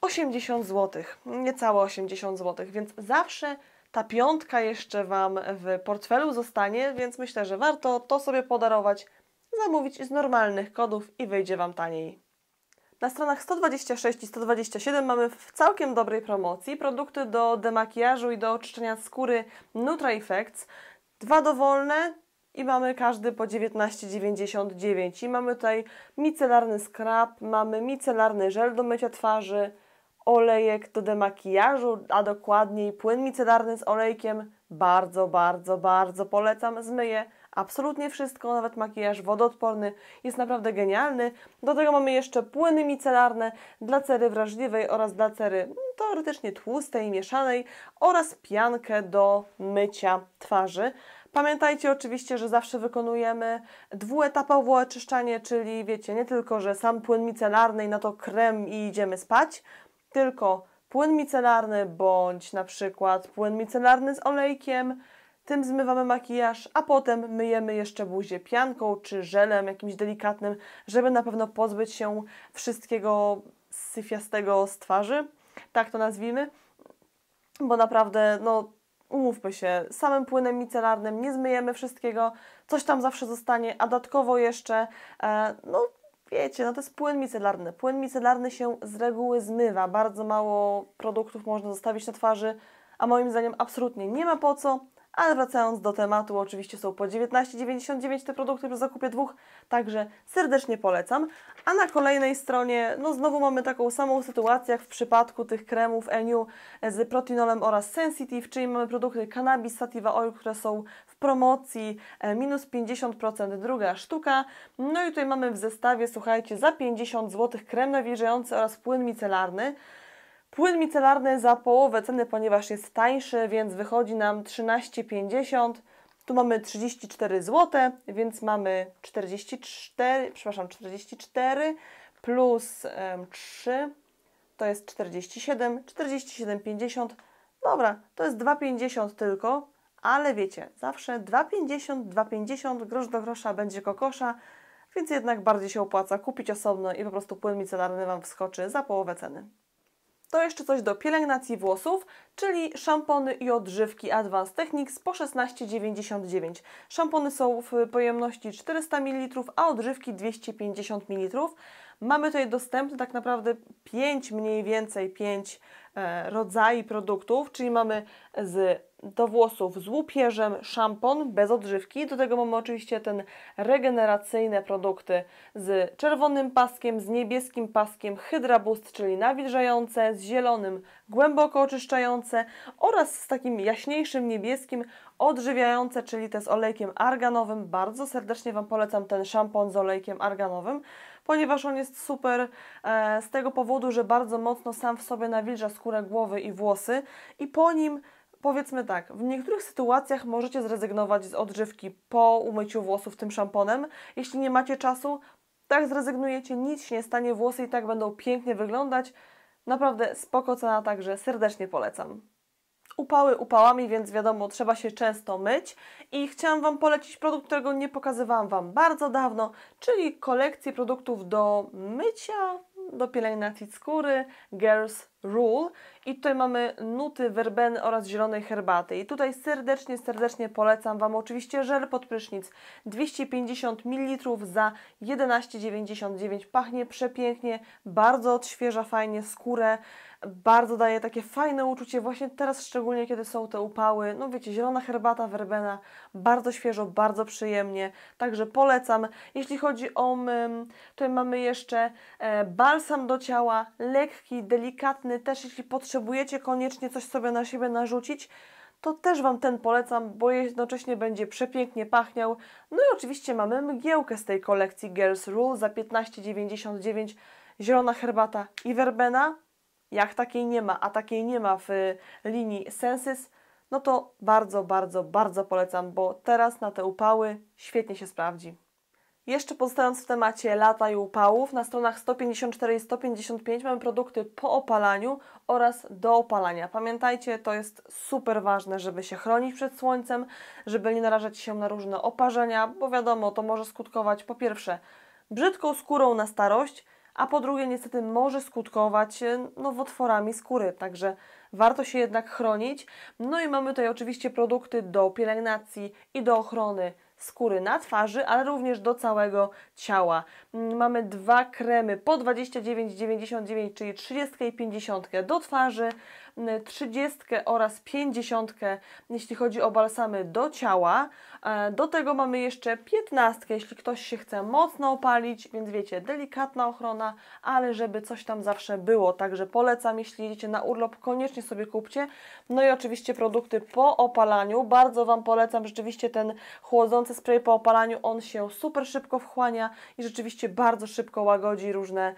Speaker 1: 80 zł, niecałe 80 zł, więc zawsze ta piątka jeszcze Wam w portfelu zostanie, więc myślę, że warto to sobie podarować, zamówić z normalnych kodów i wyjdzie Wam taniej. Na stronach 126 i 127 mamy w całkiem dobrej promocji produkty do demakijażu i do oczyszczenia skóry Nutra Effects. Dwa dowolne i mamy każdy po 19,99. I mamy tutaj micelarny scrub, mamy micelarny żel do mycia twarzy, olejek do demakijażu, a dokładniej płyn micelarny z olejkiem. Bardzo, bardzo, bardzo polecam. Zmyję absolutnie wszystko, nawet makijaż wodoodporny jest naprawdę genialny. Do tego mamy jeszcze płyny micelarne dla cery wrażliwej oraz dla cery no, teoretycznie tłustej, mieszanej oraz piankę do mycia twarzy. Pamiętajcie oczywiście, że zawsze wykonujemy dwuetapowe oczyszczanie, czyli wiecie, nie tylko, że sam płyn micelarny i na to krem i idziemy spać, tylko płyn micelarny bądź na przykład płyn micelarny z olejkiem, tym zmywamy makijaż, a potem myjemy jeszcze buzię pianką czy żelem jakimś delikatnym, żeby na pewno pozbyć się wszystkiego syfiastego z twarzy, tak to nazwijmy, bo naprawdę, no umówmy się, samym płynem micelarnym nie zmyjemy wszystkiego, coś tam zawsze zostanie, a dodatkowo jeszcze, e, no wiecie, no to jest płyn micelarny. Płyn micelarny się z reguły zmywa, bardzo mało produktów można zostawić na twarzy, a moim zdaniem absolutnie nie ma po co, a wracając do tematu, oczywiście są po 19,99 te produkty przy zakupie dwóch, także serdecznie polecam. A na kolejnej stronie, no znowu mamy taką samą sytuację jak w przypadku tych kremów Eniu z proteinolem oraz Sensitive, czyli mamy produkty Cannabis Sativa Oil, które są w promocji e, minus 50%, druga sztuka. No i tutaj mamy w zestawie, słuchajcie, za 50 zł krem nawilżający oraz płyn micelarny. Płyn micelarny za połowę ceny, ponieważ jest tańszy, więc wychodzi nam 13,50. Tu mamy 34 zł, więc mamy 44, przepraszam, 44 plus 3 to jest 47, 47,50. Dobra, to jest 2,50 tylko, ale wiecie, zawsze 2,50, 2,50 grosz do grosza będzie kokosza, więc jednak bardziej się opłaca kupić osobno i po prostu płyn micelarny Wam wskoczy za połowę ceny to jeszcze coś do pielęgnacji włosów, czyli szampony i odżywki Advanced Technics po 16,99. Szampony są w pojemności 400 ml, a odżywki 250 ml. Mamy tutaj dostępne tak naprawdę 5, mniej więcej 5 e, rodzajów produktów, czyli mamy z do włosów z łupieżem, szampon bez odżywki. Do tego mamy oczywiście ten regeneracyjne produkty z czerwonym paskiem, z niebieskim paskiem, hydra Boost, czyli nawilżające, z zielonym głęboko oczyszczające oraz z takim jaśniejszym niebieskim odżywiające, czyli te z olejkiem arganowym. Bardzo serdecznie Wam polecam ten szampon z olejkiem arganowym, ponieważ on jest super e, z tego powodu, że bardzo mocno sam w sobie nawilża skórę głowy i włosy i po nim Powiedzmy tak, w niektórych sytuacjach możecie zrezygnować z odżywki po umyciu włosów tym szamponem. Jeśli nie macie czasu, tak zrezygnujecie, nic się nie stanie, włosy i tak będą pięknie wyglądać. Naprawdę spoko cena, także serdecznie polecam. Upały upałami, więc wiadomo, trzeba się często myć. I chciałam Wam polecić produkt, którego nie pokazywałam Wam bardzo dawno, czyli kolekcję produktów do mycia do pielęgnacji skóry, Girls Rule. I tutaj mamy nuty werbeny oraz zielonej herbaty. I tutaj serdecznie, serdecznie polecam Wam oczywiście żel pod prysznic 250 ml za 11,99. Pachnie przepięknie, bardzo odświeża fajnie skórę bardzo daje takie fajne uczucie właśnie teraz, szczególnie kiedy są te upały. No wiecie, zielona herbata, werbena, bardzo świeżo, bardzo przyjemnie, także polecam. Jeśli chodzi o, tutaj mamy jeszcze e, balsam do ciała, lekki, delikatny, też jeśli potrzebujecie koniecznie coś sobie na siebie narzucić, to też Wam ten polecam, bo jednocześnie będzie przepięknie pachniał. No i oczywiście mamy mgiełkę z tej kolekcji Girls Rule za 15,99 zielona herbata i werbena jak takiej nie ma, a takiej nie ma w y, linii Sensys, no to bardzo, bardzo, bardzo polecam, bo teraz na te upały świetnie się sprawdzi. Jeszcze pozostając w temacie lata i upałów, na stronach 154 i 155 mamy produkty po opalaniu oraz do opalania. Pamiętajcie, to jest super ważne, żeby się chronić przed słońcem, żeby nie narażać się na różne oparzenia, bo wiadomo, to może skutkować po pierwsze brzydką skórą na starość, a po drugie niestety może skutkować e, nowotworami skóry, także warto się jednak chronić. No i mamy tutaj oczywiście produkty do pielęgnacji i do ochrony skóry na twarzy, ale również do całego ciała. Mm, mamy dwa kremy po 29,99, czyli 30 i 50 do twarzy trzydziestkę oraz pięćdziesiątkę, jeśli chodzi o balsamy do ciała. E, do tego mamy jeszcze piętnastkę, jeśli ktoś się chce mocno opalić, więc wiecie, delikatna ochrona, ale żeby coś tam zawsze było. Także polecam, jeśli jedziecie na urlop, koniecznie sobie kupcie. No i oczywiście produkty po opalaniu. Bardzo Wam polecam, rzeczywiście ten chłodzący spray po opalaniu, on się super szybko wchłania i rzeczywiście bardzo szybko łagodzi różne,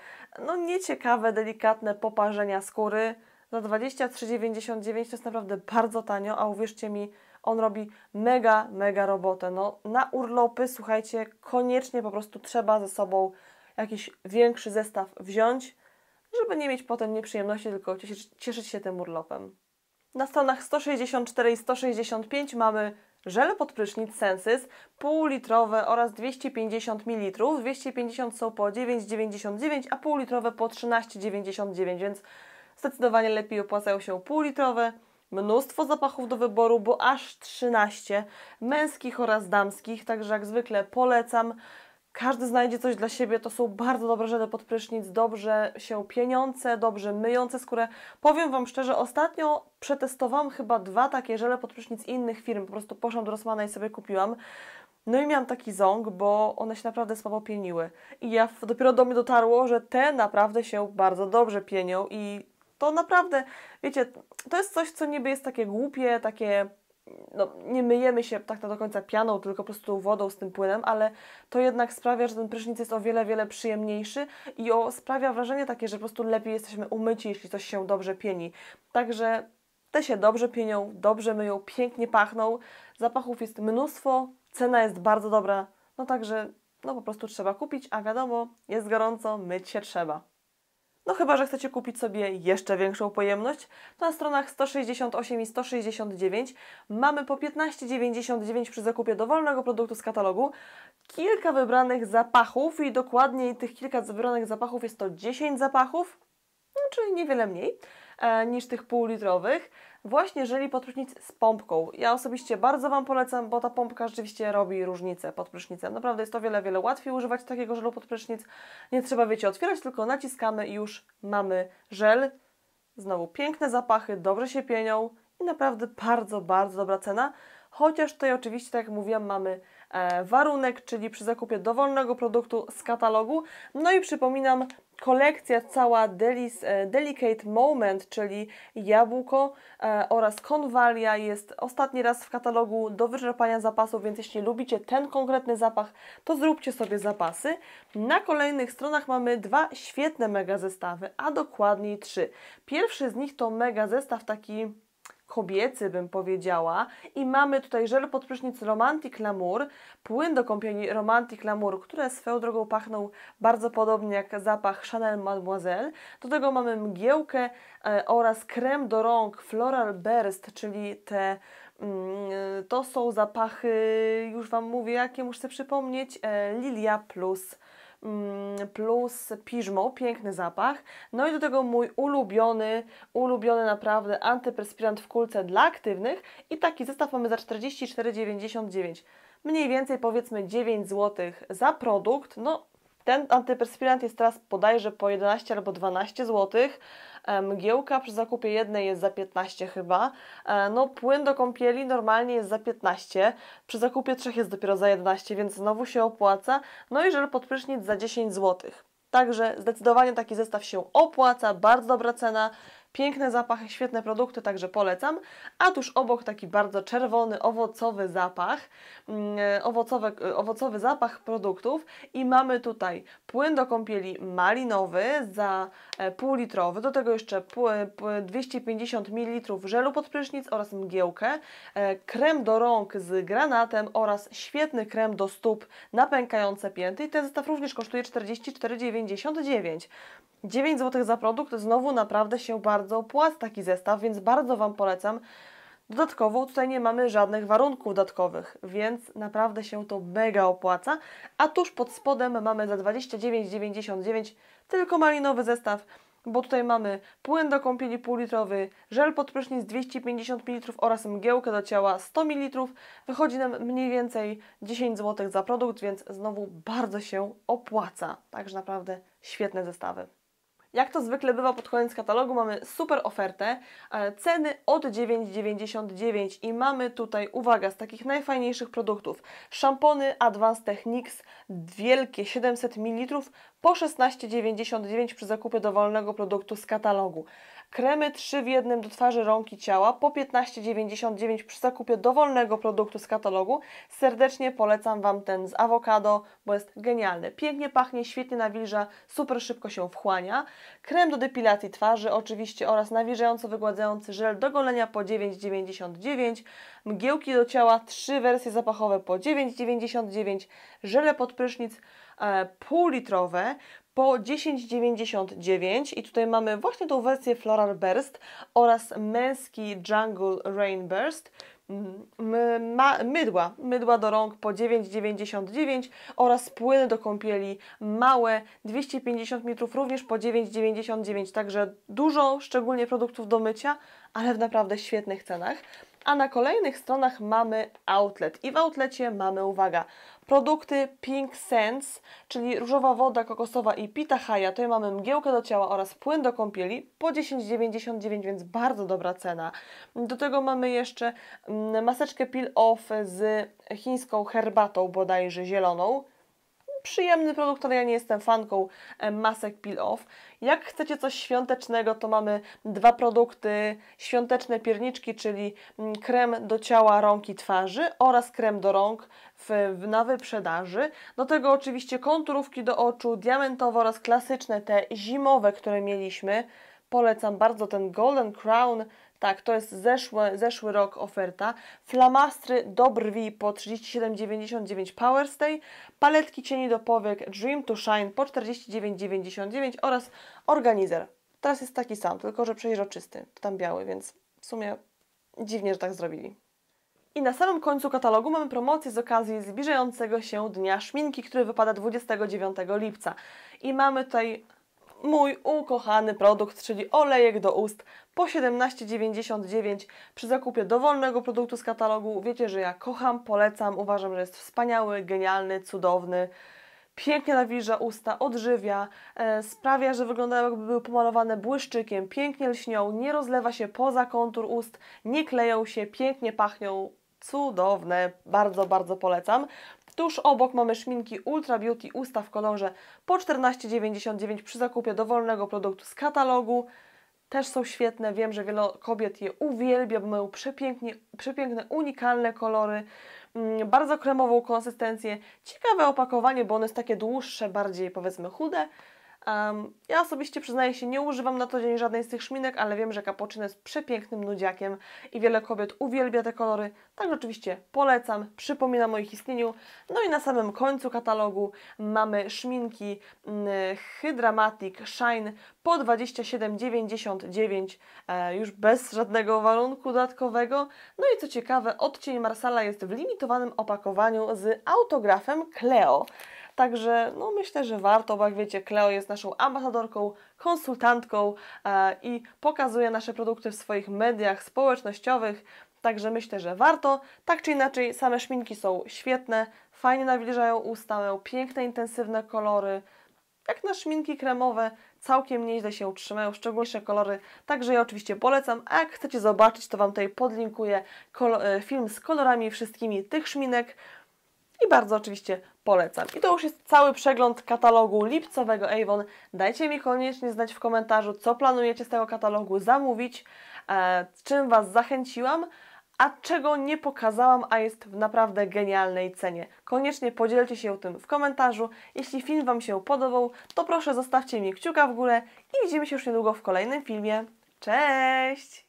Speaker 1: no nieciekawe, delikatne poparzenia skóry za 23,99 to jest naprawdę bardzo tanio, a uwierzcie mi, on robi mega, mega robotę. No, na urlopy, słuchajcie, koniecznie po prostu trzeba ze sobą jakiś większy zestaw wziąć, żeby nie mieć potem nieprzyjemności, tylko cieszyć, cieszyć się tym urlopem. Na stronach 164 i 165 mamy żel pod prysznic Sensys, półlitrowe oraz 250 ml. 250 są po 9,99, a półlitrowe po 13,99, więc Zdecydowanie lepiej opłacają się półlitrowe, mnóstwo zapachów do wyboru, bo aż 13, męskich oraz damskich, także jak zwykle polecam. Każdy znajdzie coś dla siebie, to są bardzo dobre żele pod prysznic, dobrze się pieniące, dobrze myjące skórę. Powiem Wam szczerze, ostatnio przetestowałam chyba dwa takie żele pod prysznic innych firm, po prostu poszłam do Rosmana i sobie kupiłam. No i miałam taki ząg, bo one się naprawdę słabo pieniły. I ja dopiero do mnie dotarło, że te naprawdę się bardzo dobrze pienią i to naprawdę, wiecie, to jest coś, co niby jest takie głupie, takie no, nie myjemy się tak na do końca pianą, tylko po prostu wodą z tym płynem, ale to jednak sprawia, że ten prysznic jest o wiele, wiele przyjemniejszy i o, sprawia wrażenie takie, że po prostu lepiej jesteśmy umyci, jeśli coś się dobrze pieni. Także te się dobrze pienią, dobrze myją, pięknie pachną, zapachów jest mnóstwo, cena jest bardzo dobra, no także no po prostu trzeba kupić, a wiadomo, jest gorąco, myć się trzeba. No chyba, że chcecie kupić sobie jeszcze większą pojemność, to na stronach 168 i 169 mamy po 15,99 przy zakupie dowolnego produktu z katalogu kilka wybranych zapachów i dokładniej tych kilka wybranych zapachów jest to 10 zapachów, czyli znaczy niewiele mniej e, niż tych półlitrowych właśnie żeli podprysznic z pompką. Ja osobiście bardzo Wam polecam, bo ta pompka rzeczywiście robi różnicę pod prysznicem. Naprawdę jest to wiele, wiele łatwiej używać takiego żelu pod prysznic. Nie trzeba, wiecie, otwierać, tylko naciskamy i już mamy żel. Znowu piękne zapachy, dobrze się pienią i naprawdę bardzo, bardzo dobra cena. Chociaż tutaj oczywiście, tak jak mówiłam, mamy e, warunek, czyli przy zakupie dowolnego produktu z katalogu. No i przypominam, kolekcja cała Delis, e, Delicate Moment, czyli jabłko e, oraz konwalia jest ostatni raz w katalogu do wyczerpania zapasów, więc jeśli lubicie ten konkretny zapach, to zróbcie sobie zapasy. Na kolejnych stronach mamy dwa świetne mega zestawy, a dokładniej trzy. Pierwszy z nich to mega zestaw taki kobiecy, bym powiedziała. I mamy tutaj żel pod prysznic Romantic Lamour, płyn do kąpieli Romantic Lamour, które swoją drogą pachną bardzo podobnie jak zapach Chanel Mademoiselle. Do tego mamy mgiełkę e, oraz krem do rąk Floral Burst, czyli te mm, e, to są zapachy, już Wam mówię, jakie muszę przypomnieć, e, Lilia plus Mm, plus piżmo, piękny zapach. No i do tego mój ulubiony, ulubiony naprawdę antyperspirant w kulce dla aktywnych i taki zestaw mamy za 44,99 mniej więcej powiedzmy 9 zł za produkt, no ten antyperspirant jest teraz bodajże po 11 albo 12 zł. Mgiełka przy zakupie jednej jest za 15 chyba. E, no płyn do kąpieli normalnie jest za 15. Przy zakupie trzech jest dopiero za 11, więc znowu się opłaca. No i żel pod prysznic za 10 zł. Także zdecydowanie taki zestaw się opłaca, bardzo dobra cena. Piękne zapachy, świetne produkty, także polecam. A tuż obok taki bardzo czerwony, owocowy zapach, mm, e, owocowy, e, owocowy zapach produktów i mamy tutaj płyn do kąpieli malinowy za e, pół litrowy, do tego jeszcze 250 ml żelu pod prysznic oraz mgiełkę, e, krem do rąk z granatem oraz świetny krem do stóp na pękające pięty i ten zestaw również kosztuje 44,99 9 zł za produkt, znowu naprawdę się bardzo opłaca taki zestaw, więc bardzo Wam polecam Dodatkowo tutaj nie mamy żadnych warunków dodatkowych, więc naprawdę się to mega opłaca. A tuż pod spodem mamy za 29,99 tylko malinowy zestaw, bo tutaj mamy płyn do kąpieli półlitrowy, żel pod prysznic 250 ml oraz mgiełkę do ciała 100 ml. Wychodzi nam mniej więcej 10 zł za produkt, więc znowu bardzo się opłaca. Także naprawdę świetne zestawy. Jak to zwykle bywa pod koniec katalogu, mamy super ofertę, ceny od 9,99 i mamy tutaj, uwaga, z takich najfajniejszych produktów szampony Advanced Techniques wielkie 700 ml po 16,99 przy zakupie dowolnego produktu z katalogu. Kremy 3 w jednym do twarzy, rąk i ciała po 15,99 przy zakupie dowolnego produktu z katalogu. Serdecznie polecam Wam ten z awokado, bo jest genialny. Pięknie pachnie, świetnie nawilża, super szybko się wchłania. Krem do depilacji twarzy oczywiście oraz nawilżająco-wygładzający żel do golenia po 9,99 mgiełki do ciała, trzy wersje zapachowe po 9,99, żele pod prysznic e, półlitrowe po 10,99 i tutaj mamy właśnie tą wersję Floral Burst oraz męski Jungle Rain Burst ma, mydła, mydła do rąk po 9,99 oraz płyny do kąpieli małe 250 ml również po 9,99, także dużo szczególnie produktów do mycia, ale w naprawdę świetnych cenach. A na kolejnych stronach mamy outlet i w outlecie mamy, uwaga, produkty Pink Sense, czyli różowa woda kokosowa i pita haja. Tutaj mamy mgiełkę do ciała oraz płyn do kąpieli po 10,99, więc bardzo dobra cena. Do tego mamy jeszcze mm, maseczkę peel off z chińską herbatą bodajże zieloną przyjemny produkt, ale ja nie jestem fanką e, masek peel-off. Jak chcecie coś świątecznego, to mamy dwa produkty świąteczne pierniczki, czyli mm, krem do ciała, rąk i twarzy oraz krem do rąk w, na wyprzedaży. Do tego oczywiście konturówki do oczu, diamentowe oraz klasyczne te zimowe, które mieliśmy. Polecam bardzo ten Golden Crown tak, to jest zeszły, zeszły rok oferta. Flamastry do brwi po 37,99 Power Stay, paletki cieni do powiek Dream to Shine po 49,99 oraz organizer. Teraz jest taki sam, tylko że przejrzoczysty, to tam biały, więc w sumie dziwnie, że tak zrobili. I na samym końcu katalogu mamy promocję z okazji zbliżającego się Dnia Szminki, który wypada 29 lipca. I mamy tutaj mój ukochany produkt, czyli olejek do ust po 17,99 przy zakupie dowolnego produktu z katalogu. Wiecie, że ja kocham, polecam, uważam, że jest wspaniały, genialny, cudowny. Pięknie nawilża usta, odżywia, e, sprawia, że wyglądają jakby były pomalowane błyszczykiem, pięknie lśnią, nie rozlewa się poza kontur ust, nie kleją się, pięknie pachnią, cudowne, bardzo, bardzo polecam. Tuż obok mamy szminki Ultra Beauty Usta w kolorze po 14,99 przy zakupie dowolnego produktu z katalogu. Też są świetne, wiem, że wiele kobiet je uwielbia, bo mają przepięknie, przepiękne, unikalne kolory, mm, bardzo kremową konsystencję, ciekawe opakowanie, bo ono jest takie dłuższe, bardziej powiedzmy chude, Um, ja osobiście przyznaję się, nie używam na co dzień żadnej z tych szminek, ale wiem, że cappuccino jest przepięknym nudziakiem i wiele kobiet uwielbia te kolory, także oczywiście polecam, przypominam o ich istnieniu. No i na samym końcu katalogu mamy szminki mm, Hydramatic Shine po 27,99, e, już bez żadnego warunku dodatkowego. No i co ciekawe, odcień Marsala jest w limitowanym opakowaniu z autografem Cleo. Także no, myślę, że warto, bo jak wiecie, Cleo jest naszą ambasadorką, konsultantką e, i pokazuje nasze produkty w swoich mediach społecznościowych. Także myślę, że warto. Tak czy inaczej, same szminki są świetne, fajnie nawilżają usta, mają piękne, intensywne kolory. Jak na szminki kremowe, całkiem nieźle się utrzymają, szczególniejsze kolory, także ja oczywiście polecam, a jak chcecie zobaczyć, to Wam tutaj podlinkuję e, film z kolorami wszystkimi tych szminek i bardzo oczywiście polecam. I to już jest cały przegląd katalogu lipcowego Avon. Dajcie mi koniecznie znać w komentarzu, co planujecie z tego katalogu zamówić, e, czym Was zachęciłam, a czego nie pokazałam, a jest w naprawdę genialnej cenie. Koniecznie podzielcie się tym w komentarzu. Jeśli film Wam się podobał, to proszę zostawcie mi kciuka w górę i widzimy się już niedługo w kolejnym filmie. Cześć!